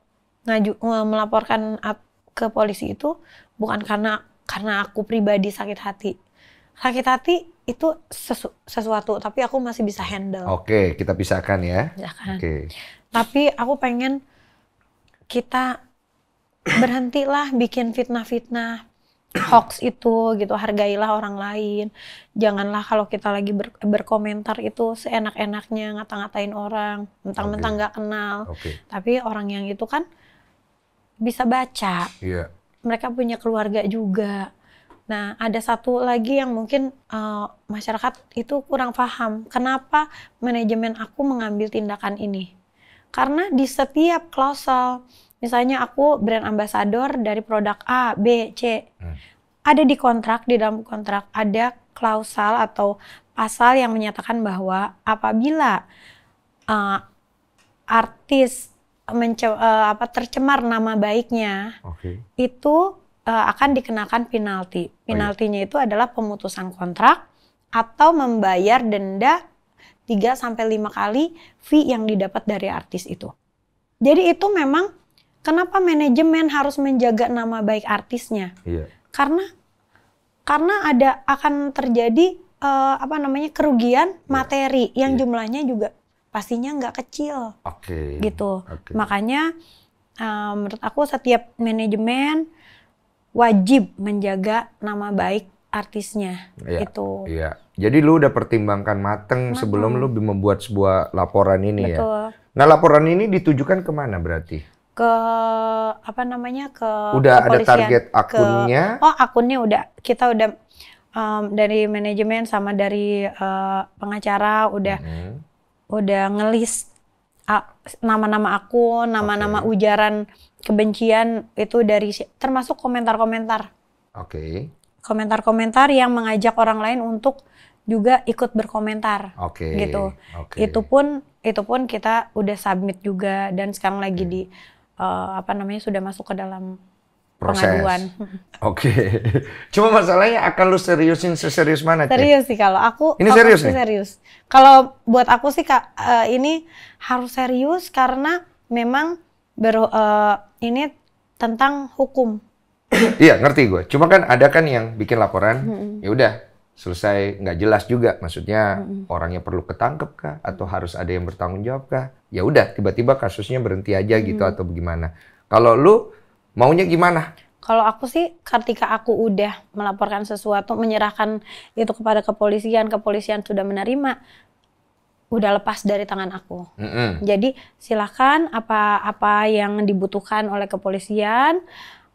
Speaker 1: ngaju melaporkan ke polisi itu bukan karena karena aku pribadi sakit hati. Sakit hati itu sesu, sesuatu, tapi aku masih bisa handle. Oke,
Speaker 2: kita pisahkan ya. Pisahkan. Oke.
Speaker 1: Tapi aku pengen kita berhentilah bikin fitnah-fitnah hoax itu gitu hargailah orang lain janganlah kalau kita lagi ber, berkomentar itu seenak-enaknya ngata-ngatain orang mentang-mentang nggak okay. kenal okay. tapi orang yang itu kan bisa baca. Yeah. Mereka punya keluarga juga. Nah, ada satu lagi yang mungkin uh, masyarakat itu kurang paham. Kenapa manajemen aku mengambil tindakan ini? Karena di setiap klausel, misalnya aku brand ambassador dari produk A, B, C, hmm. ada di kontrak, di dalam kontrak ada klausal atau pasal yang menyatakan bahwa apabila uh, artis mence uh, eh, apa tercemar nama baiknya okay. itu uh, akan dikenakan penalti. Penaltinya oh, iya. itu adalah pemutusan kontrak atau membayar denda 3 sampai 5 kali fee yang didapat dari artis itu. Jadi itu memang kenapa manajemen harus menjaga nama baik artisnya? Iya. Karena karena ada akan terjadi uh, apa namanya kerugian iya. materi yang yeah. jumlahnya juga pastinya nggak kecil.
Speaker 2: Oke. Okay. Gitu. Okay.
Speaker 1: Makanya um, menurut aku setiap manajemen wajib menjaga nama baik artisnya Iya. Gitu.
Speaker 2: Iya. Jadi lu udah pertimbangkan mateng, mateng sebelum lu membuat sebuah laporan ini ya? Betul.
Speaker 1: ya. Nah laporan
Speaker 2: ini ditujukan kemana berarti?
Speaker 1: ke apa namanya ke udah ada target akunnya ke, oh akunnya udah kita udah um, dari manajemen sama dari uh, pengacara udah mm -hmm udah ngelis nama-nama aku, nama-nama okay. ujaran kebencian itu dari termasuk komentar-komentar. Oke. Okay. Komentar-komentar yang mengajak orang lain untuk juga ikut berkomentar. Oke. Okay. Gitu. Okay. Itu pun itu pun kita udah submit juga dan sekarang lagi hmm. di uh, apa namanya sudah masuk ke dalam
Speaker 2: proses. pengaduan. Oke. Okay. Cuma masalahnya akan lu seriusin seserius mana? Serius
Speaker 1: sih kalau aku. Ini serius nih. Serius. Kalau buat aku sih kak uh, ini harus serius karena memang baru uh, eh, ini tentang hukum.
Speaker 2: iya ngerti gue. Cuma kan ada kan yang bikin laporan. -hmm. Ya udah selesai nggak jelas juga. Maksudnya -hmm. orangnya perlu ketangkep kah atau harus ada yang bertanggung jawab kah? Ya udah tiba-tiba kasusnya berhenti aja gitu -hmm. atau bagaimana? Kalau lu Maunya gimana?
Speaker 1: Kalau aku sih ketika aku udah melaporkan sesuatu, menyerahkan itu kepada kepolisian, kepolisian sudah menerima, udah lepas dari tangan aku. Mm -hmm. Jadi silakan apa-apa yang dibutuhkan oleh kepolisian,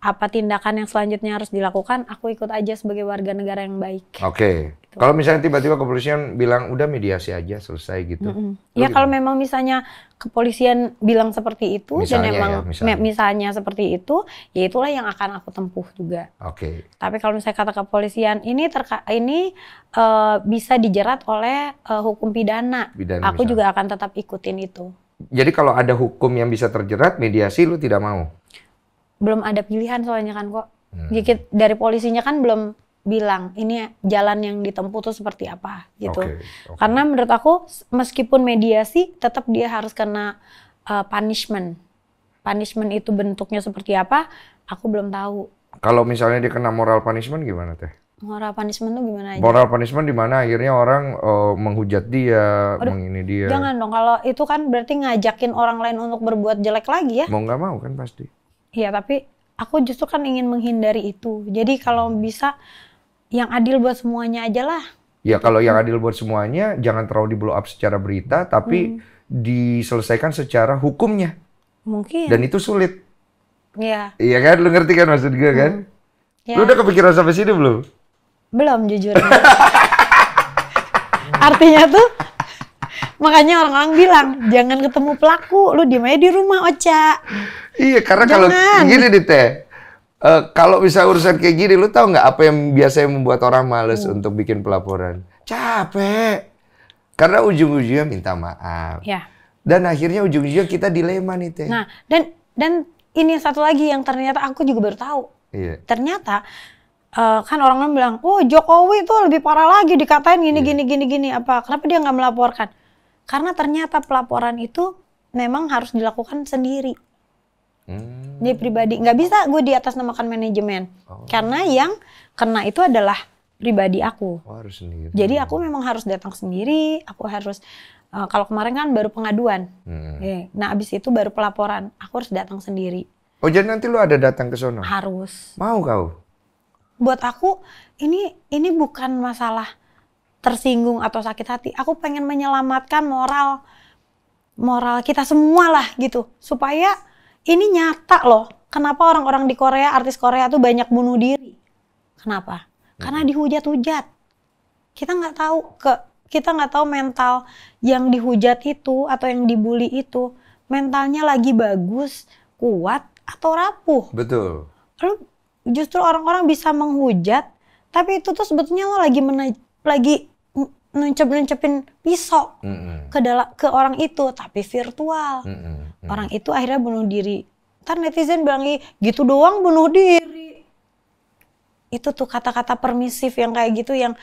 Speaker 1: apa tindakan yang selanjutnya harus dilakukan, aku ikut aja sebagai warga negara yang baik.
Speaker 2: Oke. Okay. Gitu. Kalau misalnya tiba-tiba kepolisian bilang udah mediasi aja selesai gitu. Mm -hmm.
Speaker 1: Ya kalau memang misalnya kepolisian bilang seperti itu misalnya, dan memang ya, misalnya. misalnya seperti itu, ya itulah yang akan aku tempuh juga. Oke. Okay. Tapi kalau misalnya kata kepolisian ini terka ini uh, bisa dijerat oleh uh, hukum pidana, pidana aku misalnya. juga akan tetap ikutin itu.
Speaker 2: Jadi kalau ada hukum yang bisa terjerat mediasi lu tidak mau?
Speaker 1: belum ada pilihan soalnya kan kok. Hmm. dari polisinya kan belum bilang ini jalan yang ditempuh tuh seperti apa gitu. Okay, okay. Karena menurut aku meskipun mediasi tetap dia harus kena uh, punishment. Punishment itu bentuknya seperti apa? Aku belum tahu.
Speaker 2: Kalau misalnya dia kena moral punishment gimana teh?
Speaker 1: Moral punishment tuh gimana aja? Moral
Speaker 2: punishment dimana akhirnya orang uh, menghujat dia, Aduh, mengini dia. Jangan
Speaker 1: dong kalau itu kan berarti ngajakin orang lain untuk berbuat jelek lagi ya.
Speaker 2: Mau nggak mau kan pasti.
Speaker 1: Iya, tapi aku justru kan ingin menghindari itu. Jadi kalau bisa yang adil buat semuanya aja lah.
Speaker 2: Ya kalau yang adil buat semuanya, jangan terlalu di blow up secara berita, tapi hmm. diselesaikan secara hukumnya. Mungkin. Dan itu sulit. Iya. Iya kan, lu ngerti kan maksud gue kan? Ya. Lu udah ya. kepikiran sampai sini belum?
Speaker 1: Belum jujur. Artinya tuh Makanya orang-orang bilang jangan ketemu pelaku, lu diem aja di rumah oca Iya, karena kalau gini
Speaker 2: nih teh, ya, uh, kalau bisa urusan kayak gini, lu tahu nggak apa yang biasanya membuat orang males hmm. untuk bikin pelaporan? Capek. Karena ujung-ujungnya minta maaf. Ya. Dan akhirnya ujung-ujungnya kita dilema nih teh. Ya.
Speaker 1: Nah, dan dan ini satu lagi yang ternyata aku juga baru tahu. Iya. Ternyata uh, kan orang-orang bilang, oh Jokowi itu lebih parah lagi dikatain gini gini iya. gini gini gini apa? Kenapa dia nggak melaporkan? Karena ternyata pelaporan itu memang harus dilakukan sendiri. Hmm. Dia pribadi nggak bisa gue di atas namakan manajemen oh. karena yang kena itu adalah pribadi aku.
Speaker 2: Oh, harus sendiri.
Speaker 1: Jadi aku memang harus datang sendiri. Aku harus uh, kalau kemarin kan baru pengaduan. Hmm. Eh, nah abis itu baru pelaporan. Aku harus datang sendiri.
Speaker 2: Oh jadi nanti lu ada datang ke sana?
Speaker 1: Harus.
Speaker 2: Mau kau?
Speaker 1: Buat aku ini ini bukan masalah tersinggung atau sakit hati. Aku pengen menyelamatkan moral moral kita semua lah gitu supaya ini nyata loh. Kenapa orang-orang di Korea, artis Korea tuh banyak bunuh diri? Kenapa? Karena hmm. dihujat-hujat. Kita nggak tahu ke kita nggak tahu mental yang dihujat itu atau yang dibully itu mentalnya lagi bagus, kuat atau rapuh. Betul. Lalu justru orang-orang bisa menghujat, tapi itu tuh sebetulnya lo lagi lagi nuncep-nuncepin pisau mm -hmm. ke dalam ke orang itu tapi virtual. Mm -hmm. Orang itu akhirnya bunuh diri. Ntar netizen bilang gitu doang bunuh diri. Itu tuh kata-kata permisif yang kayak gitu yang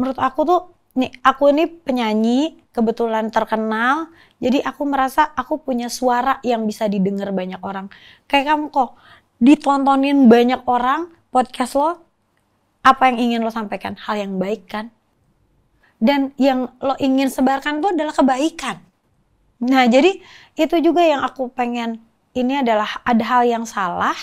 Speaker 1: menurut aku tuh nih aku ini penyanyi kebetulan terkenal jadi aku merasa aku punya suara yang bisa didengar banyak orang kayak kamu kok ditontonin banyak orang podcast lo apa yang ingin lo sampaikan hal yang baik kan dan yang lo ingin sebarkan itu adalah kebaikan. Nah, jadi itu juga yang aku pengen ini adalah ada hal yang salah.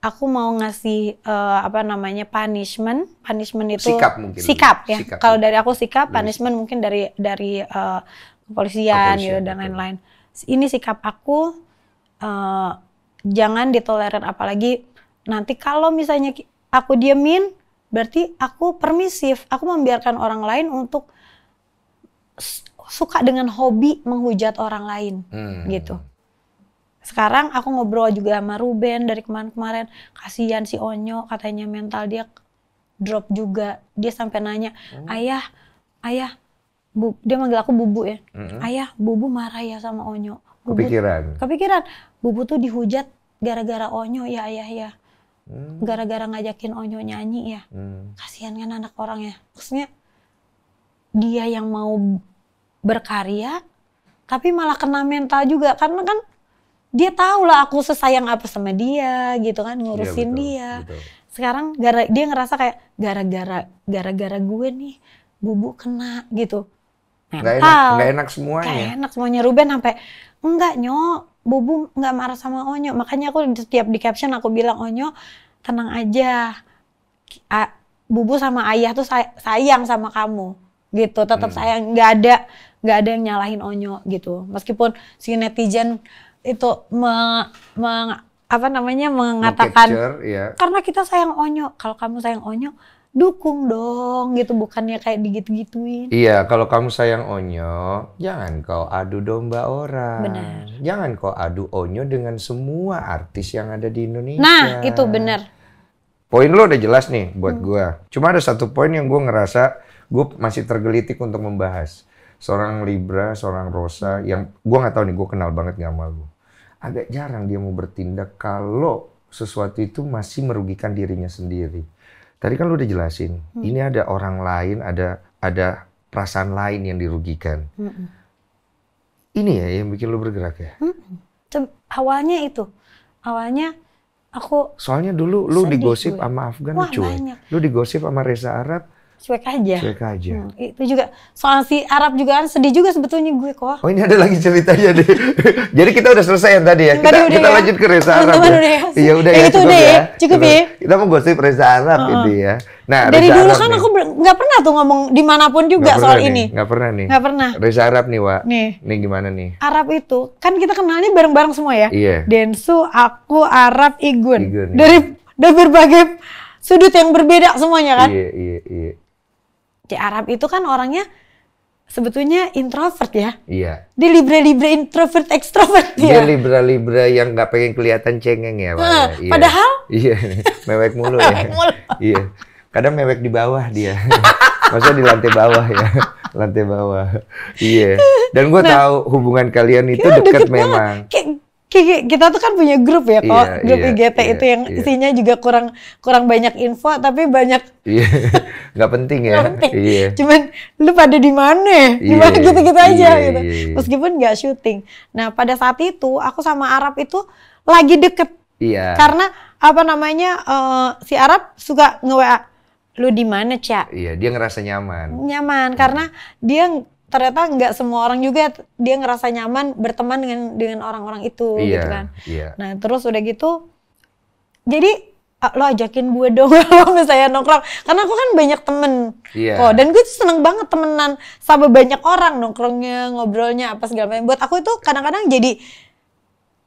Speaker 1: Aku mau ngasih uh, apa namanya punishment, punishment itu sikap mungkin. Sikap ya. Kalau dari aku sikap, punishment mungkin dari dari uh, eh, kepolisian, kepolisian gitu dan lain-lain. Ini sikap aku uh, jangan ditoleran apalagi nanti kalau misalnya aku diemin berarti aku permisif aku membiarkan orang lain untuk suka dengan hobi menghujat orang lain hmm. gitu sekarang aku ngobrol juga sama Ruben dari kemarin-kemarin kasihan si Onyo katanya mental dia drop juga dia sampai nanya hmm. ayah ayah bu dia manggil aku bubu ya hmm. ayah bubu marah ya sama Onyo bubu, kepikiran kepikiran bubu tuh dihujat gara-gara Onyo ya ayah ya Hmm. Gara-gara ngajakin Onyo nyanyi ya. Hmm. Kasihan kan anak orang ya. Maksudnya dia yang mau berkarya tapi malah kena mental juga karena kan dia tahu lah aku sesayang apa sama dia gitu kan ngurusin iya, betul, dia. Betul. Sekarang gara dia ngerasa kayak gara-gara gara-gara gue nih bubu kena gitu. Mental. Gak enak, gak enak semuanya. Gak enak semuanya. Ruben sampai enggak nyok Bubu nggak marah sama Onyo. Makanya aku setiap di caption aku bilang Onyo tenang aja. A Bubu sama ayah tuh say sayang sama kamu gitu tetap hmm. sayang nggak ada nggak ada yang nyalahin Onyo gitu meskipun si netizen itu me, me, apa namanya mengatakan ya. karena kita sayang Onyo kalau kamu sayang Onyo dukung dong gitu bukannya kayak digit-gituin
Speaker 2: iya kalau kamu sayang onyo jangan kau adu domba orang benar jangan kau adu onyo dengan semua artis yang ada di Indonesia nah itu benar poin lo udah jelas nih buat hmm. gua cuma ada satu poin yang gua ngerasa gua masih tergelitik untuk membahas seorang Libra seorang Rosa yang gua nggak tahu nih gua kenal banget gak sama gua agak jarang dia mau bertindak kalau sesuatu itu masih merugikan dirinya sendiri Tadi kan lu udah jelasin, hmm. ini ada orang lain, ada ada perasaan lain yang dirugikan. Hmm. Ini ya yang bikin lu bergerak ya.
Speaker 1: Hmm. Awalnya itu, awalnya aku.
Speaker 2: Soalnya dulu lu digosip sama Afgan lucu. Lu digosip sama Reza Arab
Speaker 1: cuek aja. Cuek aja. Hmm, itu juga soal si Arab juga kan sedih juga sebetulnya gue kok.
Speaker 2: Oh ini ada lagi ceritanya deh. Jadi kita udah selesai yang tadi ya. kita, tadi kita ya? lanjut ke Reza Arab. Teman ya. ya. Iya ya, udah ya, ya cukup deh. ya. Cukup ya. Kita mau gosip Reza Arab uh huh ini ya. Nah, dari Reza dulu Arab kan nih. aku
Speaker 1: nggak pernah tuh ngomong dimanapun juga gak soal nih, ini.
Speaker 2: Nggak pernah nih. Nggak pernah. Reza Arab nih Wak. Nih. Nih gimana nih?
Speaker 1: Arab itu kan kita kenalnya bareng-bareng semua ya. Iya. Densu, aku, Arab, Igun. Igun iya. dari ya. dari berbagai sudut yang berbeda semuanya kan?
Speaker 2: Iya, iya, iya
Speaker 1: di Arab itu kan orangnya sebetulnya introvert ya. Iya. Di libra libra introvert ekstrovert ya. Dia
Speaker 2: libra libra yang nggak pengen kelihatan cengeng ya. Uh, iya. Padahal? Iya, mewek mulu ya. mewek mulu. Iya. Kadang mewek di bawah dia. Maksudnya di lantai bawah ya. Lantai bawah. Iya. Dan gue nah, tahu hubungan kalian itu iya, dekat memang.
Speaker 1: Kayak kita tuh kan punya grup ya kok yeah, grup yeah, IGT yeah, itu yang yeah. isinya juga kurang kurang banyak info tapi banyak
Speaker 2: iya yeah. penting ya penting. Yeah.
Speaker 1: cuman lu pada di mana di iya, mana yeah, iya, gitu gitu aja yeah, gitu yeah, yeah. meskipun nggak syuting nah pada saat itu aku sama Arab itu lagi deket yeah. karena apa namanya uh, si Arab suka nge WA lu di mana cak
Speaker 2: iya dia ngerasa nyaman
Speaker 1: nyaman hmm. karena dia ternyata nggak semua orang juga dia ngerasa nyaman berteman dengan dengan orang-orang itu gitu iya, gitu kan. Iya. Nah terus udah gitu, jadi lo ajakin gue dong kalau misalnya nongkrong karena aku kan banyak temen Iya. kok dan gue tuh seneng banget temenan sama banyak orang nongkrongnya ngobrolnya apa segala macam buat aku itu kadang-kadang jadi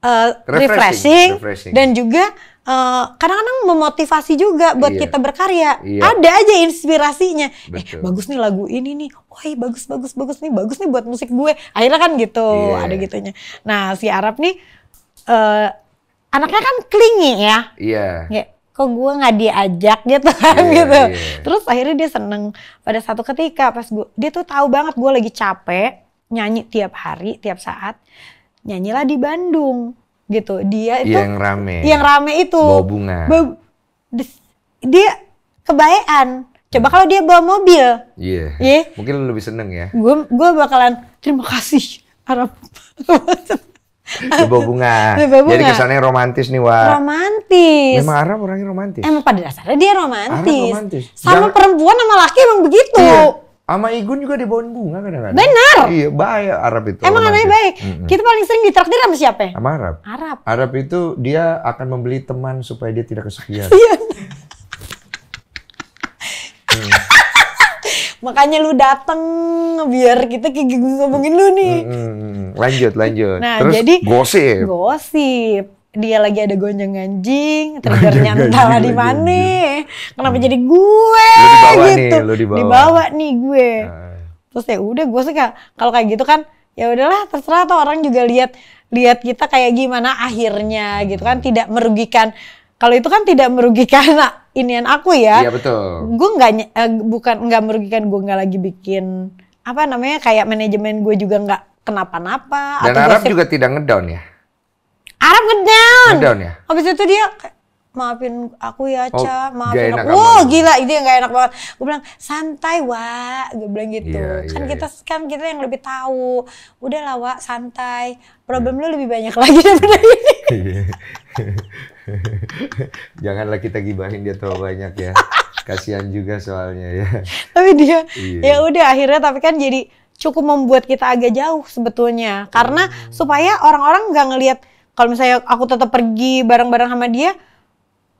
Speaker 1: Eh, refreshing, refreshing, refreshing dan juga eh, kadang-kadang uh, memotivasi juga buat iya. kita berkarya. Iya. Ada aja inspirasinya. Eh, Betul. Eh, bagus nih lagu ini nih. Wah, bagus bagus bagus nih. Bagus nih buat musik gue. Akhirnya kan gitu, iya. ada gitunya. Nah, si Arab nih uh, anaknya kan klingi ya. Iya. Ya, kok gue nggak diajak gitu kan yeah, gitu. Yeah. Terus akhirnya dia seneng pada satu ketika pas gue dia tuh tahu banget gue lagi capek nyanyi tiap hari tiap saat nyanyilah di Bandung gitu. Dia itu yang rame. Yang rame itu. Bawa bunga. Bawa, dia kebayaan. Coba hmm. kalau dia bawa mobil.
Speaker 2: Iya. Yeah. Yeah. Mungkin lebih seneng ya.
Speaker 1: Gue gue bakalan terima kasih Arab.
Speaker 2: Dia bawa bunga. Dia bawa bunga. Jadi kesannya romantis nih, Wak.
Speaker 1: Romantis. Memang Arab orangnya romantis. Emang pada dasarnya dia romantis. Arab romantis. Sama Jangan... perempuan sama laki emang begitu. Yeah. Ama Igun juga dibawain bunga kadang-kadang. Benar.
Speaker 2: Iya, baik Arab itu. Emang anaknya baik. Mm -mm. Kita
Speaker 1: paling sering ditraktir sama siapa? Sama Arab. Arab.
Speaker 2: Arab itu dia akan membeli teman supaya dia tidak kesepian. Iya.
Speaker 1: Hmm. Makanya lu dateng biar kita ngomongin lu nih. Mm
Speaker 2: -mm. Lanjut, lanjut. Nah, Terus jadi gosip.
Speaker 1: Gosip dia lagi ada gonjang anjing, triggernya entahlah di mana. Kenapa jadi gue lu gitu? Nih, dibawa. dibawa nih gue. Nah. Terus ya udah gue suka kalau kayak gitu kan ya udahlah terserah tuh orang juga lihat lihat kita kayak gimana akhirnya gitu kan hmm. tidak merugikan kalau itu kan tidak merugikan nah, inian aku ya. Iya betul. Gue nggak eh, bukan nggak merugikan gue nggak lagi bikin apa namanya kayak manajemen gue juga nggak kenapa-napa. Dan Arab juga
Speaker 2: tidak ngedown ya.
Speaker 1: Arab ngedown. Ngedown ya. Habis itu dia maafin aku ya oh, Ca, oh, maafin aku. Wah, oh, gila ini gak enak banget. Gue bilang santai wa, gue bilang gitu. Yeah, kan iya, kita yeah. kan kita yang lebih tahu. Udah lah wa, santai. Problem yeah. Hmm. lu lebih banyak lagi daripada ini.
Speaker 2: Janganlah kita gibahin dia terlalu banyak ya. Kasihan juga soalnya ya.
Speaker 1: Tapi dia yeah. ya udah akhirnya tapi kan jadi cukup membuat kita agak jauh sebetulnya. Karena hmm. supaya orang-orang nggak ngelihat kalau misalnya aku tetap pergi bareng-bareng sama dia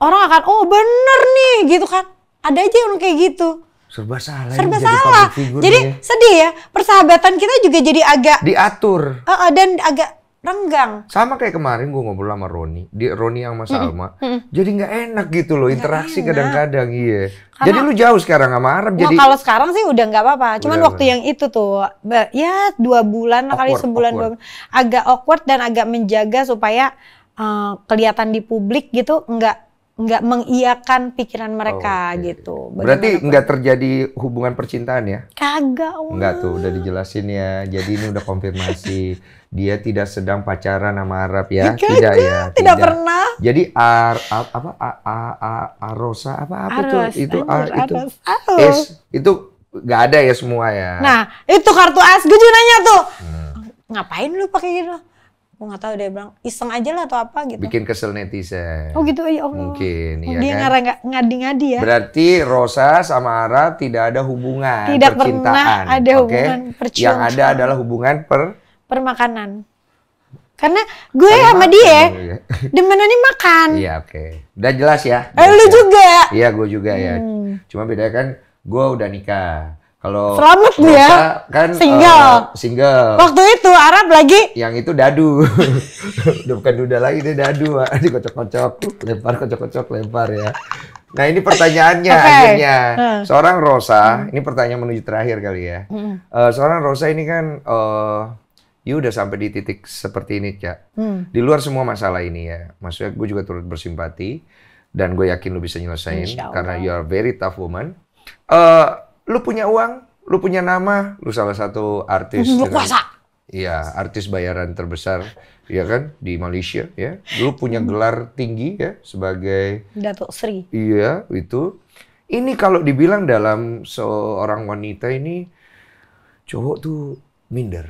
Speaker 1: orang akan oh bener nih gitu kan ada aja orang kayak gitu
Speaker 2: serba salah serba jadi salah jadi ya.
Speaker 1: sedih ya persahabatan kita juga jadi agak
Speaker 2: diatur
Speaker 1: uh, uh, dan agak renggang.
Speaker 2: Sama kayak kemarin gue ngobrol sama Roni, di Roni yang sama Salma. Mm -mm. Jadi nggak enak gitu loh interaksi kadang-kadang, iya. Karena, jadi lu jauh sekarang sama Arab. Jadi kalau
Speaker 1: sekarang sih udah nggak apa-apa. Cuman udah, waktu yang itu tuh, ya dua bulan awkward, kali sebulan, awkward. dua, bulan. agak awkward dan agak menjaga supaya uh, kelihatan di publik gitu nggak nggak mengiakan pikiran mereka oh, okay. gitu. Bagaimana Berarti
Speaker 2: nggak terjadi hubungan percintaan ya?
Speaker 1: Kagak. Wah. Nggak
Speaker 2: tuh, udah dijelasin ya. Jadi ini udah konfirmasi dia tidak sedang pacaran sama Arab ya? ya Gak tidak ya? Tidak, tidak pernah. Jadi ar, ar apa a, a, a, arosa apa apa aros, tuh itu anjir, ar, itu aros. es itu nggak ada ya semua ya? Nah
Speaker 1: itu kartu as gue juga nanya tuh. Hmm. Ngapain lu pakai gitu? aku nggak tahu dia bilang iseng aja lah atau apa gitu bikin
Speaker 2: kesel netizen oh
Speaker 1: gitu ya Allah oh.
Speaker 2: mungkin oh, ya dia kan?
Speaker 1: ngadi-ngadi ya
Speaker 2: berarti Rosa sama Ara tidak ada hubungan tidak percintaan, pernah ada okay? hubungan percintaan. yang ada adalah hubungan per
Speaker 1: permakanan karena gue Kali sama makan, dia ya. nih makan. Iya
Speaker 2: oke. Okay. Udah jelas ya. Eh, lu iya. juga. Iya gue juga ya. hmm. ya. Cuma bedanya kan gue udah nikah. Kalau Selamat Rosa, ya. kan single. Uh, single. Waktu
Speaker 1: itu Arab lagi
Speaker 2: yang itu dadu. Udah bukan duda lagi dia dadu, Ini kocok kocok lempar kocok-kocok, lempar ya. Nah, ini pertanyaannya okay. akhirnya. Seorang Rosa, hmm. ini pertanyaan menuju terakhir kali ya. Hmm. Uh, seorang Rosa ini kan uh, eh, you udah sampai di titik seperti ini, Cak. Hmm. Di luar semua masalah ini ya. Maksudnya gue juga turut bersimpati dan gue yakin lu bisa nyelesain karena you are very tough woman. Uh, lu punya uang, lu punya nama, lu salah satu artis. Lu kuasa. Iya, artis bayaran terbesar, ya kan, di Malaysia, ya. Lu punya gelar tinggi, ya, sebagai
Speaker 1: Datuk Sri.
Speaker 2: Iya, itu. Ini kalau dibilang dalam seorang wanita ini, cowok tuh minder.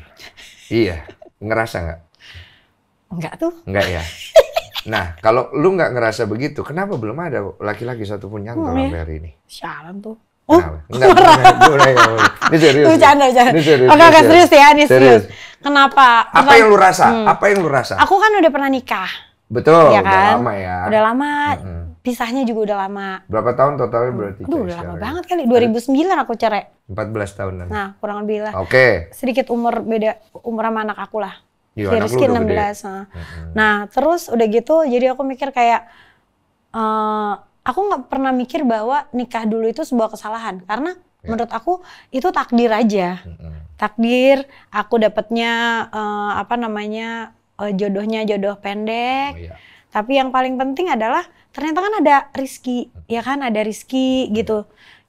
Speaker 2: Iya, ngerasa nggak? Nggak tuh. Nggak ya. Nah, kalau lu nggak ngerasa begitu, kenapa belum ada laki-laki satu nyantol yang ya. sampai hari ini?
Speaker 1: Sialan tuh. Oh,
Speaker 2: enggak, enggak, enggak, ini serius. Bercanda, bercanda. Oke, oke, serius ya, ini serius.
Speaker 1: Kenapa? Apa yang lu rasa? Hmm.
Speaker 2: Apa yang lu rasa?
Speaker 1: Aku kan udah pernah nikah.
Speaker 2: Betul, ya kan? udah lama ya. Udah
Speaker 1: lama, mm-hmm. pisahnya juga udah lama.
Speaker 2: Berapa tahun totalnya berarti? Aduh, udah lama banget
Speaker 1: kali. 2009 aku cerai.
Speaker 2: 14 tahun.
Speaker 1: Nah, kurang lebih lah. Oke. Okay. Sedikit umur beda umur sama anak aku lah. Iya, Dari sekian 16. Nah. Mm-hmm. nah, terus udah gitu jadi aku mikir kayak uh, aku nggak pernah mikir bahwa nikah dulu itu sebuah kesalahan karena yeah. menurut aku itu takdir aja mm-hmm. takdir aku dapatnya uh, eh, apa namanya uh, jodohnya jodoh pendek oh, yeah. tapi yang paling penting adalah ternyata kan ada rizki mm-hmm. ya kan ada rizki mm-hmm. gitu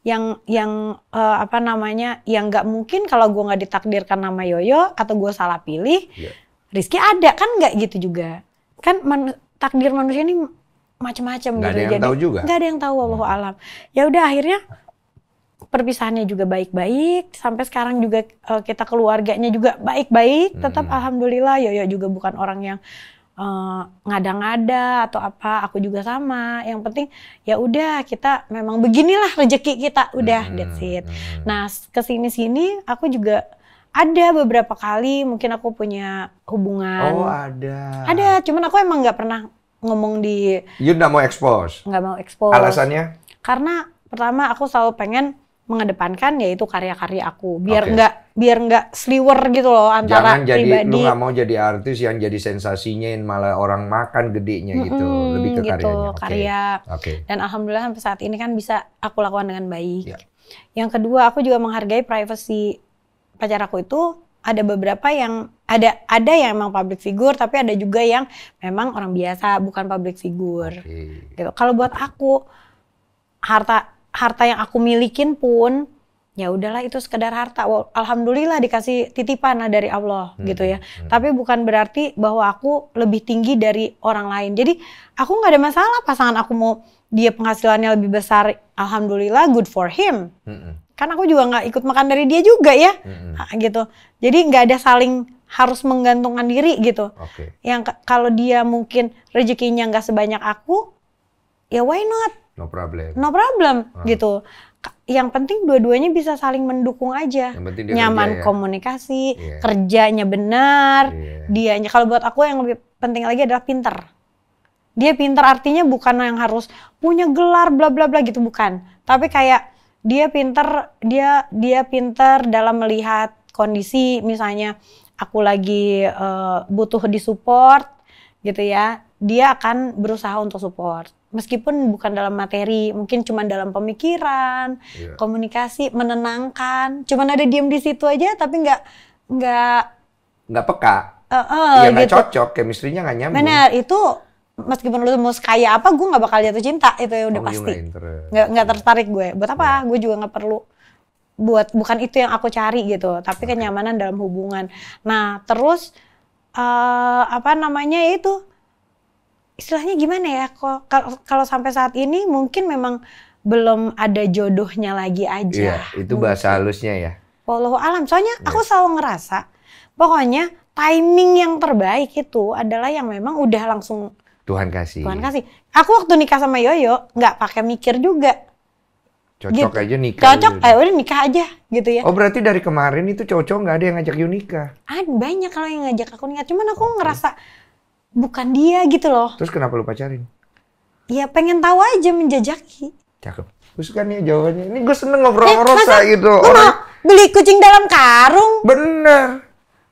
Speaker 1: yang yang uh, apa namanya yang nggak mungkin kalau gue nggak ditakdirkan nama Yoyo atau gue salah pilih yeah. rizki ada kan nggak gitu juga kan man, takdir manusia ini macam-macam gitu. Ada ya. yang Jadi, tahu juga. Gak ada yang tahu Allah hmm. alam. Ya udah akhirnya perpisahannya juga baik-baik sampai sekarang juga uh, kita keluarganya juga baik-baik tetap hmm. alhamdulillah Yoyo juga bukan orang yang ngada eh, ngada-ngada atau apa aku juga sama yang penting ya udah kita memang beginilah rezeki kita udah hmm. that's it hmm. hmm. nah kesini sini aku juga ada beberapa kali mungkin aku punya hubungan oh
Speaker 2: ada ada
Speaker 1: cuman aku emang nggak pernah ngomong di
Speaker 2: You nggak mau expose?
Speaker 1: Nggak mau expose. Alasannya? Karena pertama aku selalu pengen mengedepankan yaitu karya-karya aku biar okay. nggak biar nggak sliwer gitu loh antara Jangan jadi, pribadi. lu nggak mau
Speaker 2: jadi artis yang jadi sensasinya malah orang makan gedenya gitu mm -hmm, lebih ke gitu, karyanya karya okay.
Speaker 1: dan alhamdulillah sampai saat ini kan bisa aku lakukan dengan baik yeah. yang kedua aku juga menghargai privasi pacar aku itu ada beberapa yang ada ada yang emang public figure tapi ada juga yang memang orang biasa bukan public figure okay. gitu kalau buat aku harta harta yang aku milikin pun ya udahlah itu sekedar harta. Wow, Alhamdulillah dikasih titipan lah dari Allah hmm. gitu ya. Hmm. Tapi bukan berarti bahwa aku lebih tinggi dari orang lain. Jadi aku nggak ada masalah pasangan aku mau dia penghasilannya lebih besar. Alhamdulillah good for him. Hmm. hmm kan aku juga nggak ikut makan dari dia juga ya mm-hmm. gitu jadi nggak ada saling harus menggantungkan diri gitu okay. yang kalau dia mungkin rezekinya nggak sebanyak aku ya why not
Speaker 2: no problem no
Speaker 1: problem uh-huh. gitu yang penting dua-duanya bisa saling mendukung aja yang penting dia nyaman kerja, ya? komunikasi yeah. kerjanya benar yeah. dianya kalau buat aku yang lebih penting lagi adalah pinter dia pinter artinya bukan yang harus punya gelar bla bla bla gitu bukan tapi kayak dia pinter dia dia pinter dalam melihat kondisi misalnya aku lagi uh, butuh disupport gitu ya dia akan berusaha untuk support meskipun bukan dalam materi mungkin cuma dalam pemikiran yeah. komunikasi menenangkan cuma ada diem di situ aja tapi nggak nggak
Speaker 2: nggak peka uh,
Speaker 1: uh, ya nggak gak gitu.
Speaker 2: cocok kemistrinya nya nggak nyambung benar
Speaker 1: itu meskipun lu mau kaya apa gue nggak bakal jatuh cinta itu ya udah oh, pasti Gak nggak tertarik gue buat apa ya. gue juga nggak perlu buat bukan itu yang aku cari gitu tapi okay. kenyamanan dalam hubungan nah terus uh, apa namanya itu istilahnya gimana ya Kok kalau sampai saat ini mungkin memang belum ada jodohnya lagi aja iya,
Speaker 2: itu bahasa halusnya ya
Speaker 1: Allah alam soalnya iya. aku selalu ngerasa pokoknya timing yang terbaik itu adalah yang memang udah langsung
Speaker 2: Tuhan kasih. Tuhan
Speaker 1: kasih. Aku waktu nikah sama Yoyo nggak pakai mikir juga.
Speaker 2: Cocok gitu. aja nikah. Cocok, ayo gitu. eh,
Speaker 1: udah nikah aja gitu ya. Oh
Speaker 2: berarti dari kemarin itu cocok nggak ada yang ngajak Yoyo nikah?
Speaker 1: Ah banyak kalau yang ngajak aku nikah, cuman aku okay. ngerasa bukan dia gitu loh.
Speaker 2: Terus kenapa lu pacarin?
Speaker 1: Ya pengen tahu aja menjajaki.
Speaker 2: Cakep. Gue suka nih jawabannya. Ini gue seneng eh, ngobrol-ngobrol eh, gitu. Lu Orang... beli
Speaker 1: kucing dalam karung?
Speaker 2: Bener.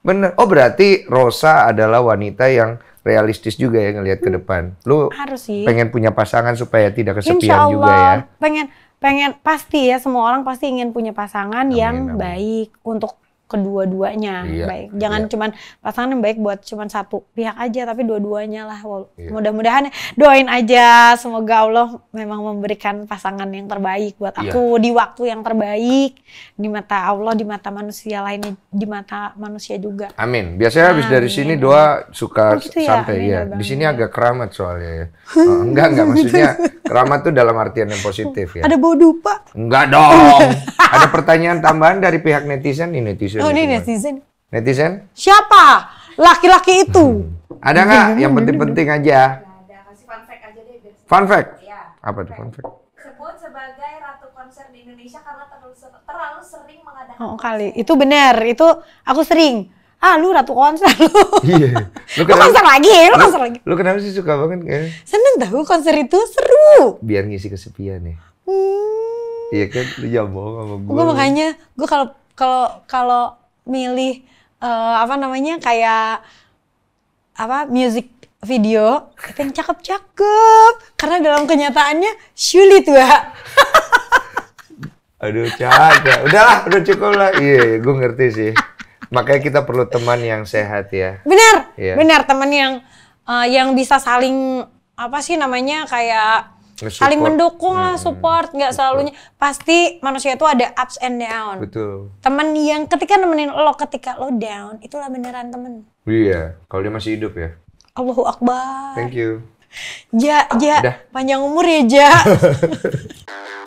Speaker 2: Bener. Oh berarti Rosa adalah wanita yang realistis juga ya ngelihat ke hmm. depan. Lu
Speaker 1: harus sih. Pengen
Speaker 2: punya pasangan supaya tidak kesepian Insya Allah, juga ya.
Speaker 1: Pengen pengen pasti ya semua orang pasti ingin punya pasangan amin, yang amin. baik untuk kedua-duanya iya, baik. Jangan iya. cuman pasangan yang baik buat cuman satu pihak aja, tapi dua-duanya lah. Iya. Mudah-mudahan doain aja semoga Allah memang memberikan pasangan yang terbaik buat iya. aku iya. di waktu yang terbaik di mata Allah, di mata manusia lainnya, di mata manusia juga.
Speaker 2: Amin. Biasanya habis dari sini doa suka oh, gitu ya? sampai Amin, iya. ya. Bang. Di sini agak keramat soalnya. Ya. Oh, enggak enggak maksudnya keramat tuh dalam artian yang positif ya. Ada bodoh, Pak. Enggak dong. Ada pertanyaan tambahan dari pihak netizen ini netizen Oh ini netizen. Netizen?
Speaker 1: Siapa? Laki-laki itu.
Speaker 2: ada nggak? Yang penting-penting aja. Ada. Kasih fun fact aja deh. Fun fact? Iya. Apa tuh fun fact?
Speaker 1: Sebut sebagai ratu konser di Indonesia karena terlalu, terlalu sering mengadakan. Oh kali, itu benar. Itu aku sering. Ah lu ratu konser lu. Iya. Lu, kenapa, lu konser lagi, lu, lu konser lagi.
Speaker 2: Lu kenapa sih suka banget kan?
Speaker 1: Seneng tahu konser itu seru.
Speaker 2: Biar ngisi kesepian ya. Hmm. Iya kan, lu jambong sama gue. Gue makanya,
Speaker 1: gue kalau kalau kalau milih uh, apa namanya kayak apa music video itu yang cakep-cakep karena dalam kenyataannya sulit ya
Speaker 2: aduh cakep udahlah udah cukup lah iya yeah, gue ngerti sih makanya kita perlu teman yang sehat ya Bener,
Speaker 1: yeah. benar teman yang uh, yang bisa saling apa sih namanya kayak
Speaker 2: Support. saling mendukung
Speaker 1: lah support nggak selalunya pasti manusia itu ada ups and down betul temen yang ketika nemenin lo ketika lo down itulah beneran temen
Speaker 2: iya kalau dia masih hidup ya
Speaker 1: Allahu Akbar thank you ja ja Udah. panjang umur ya ja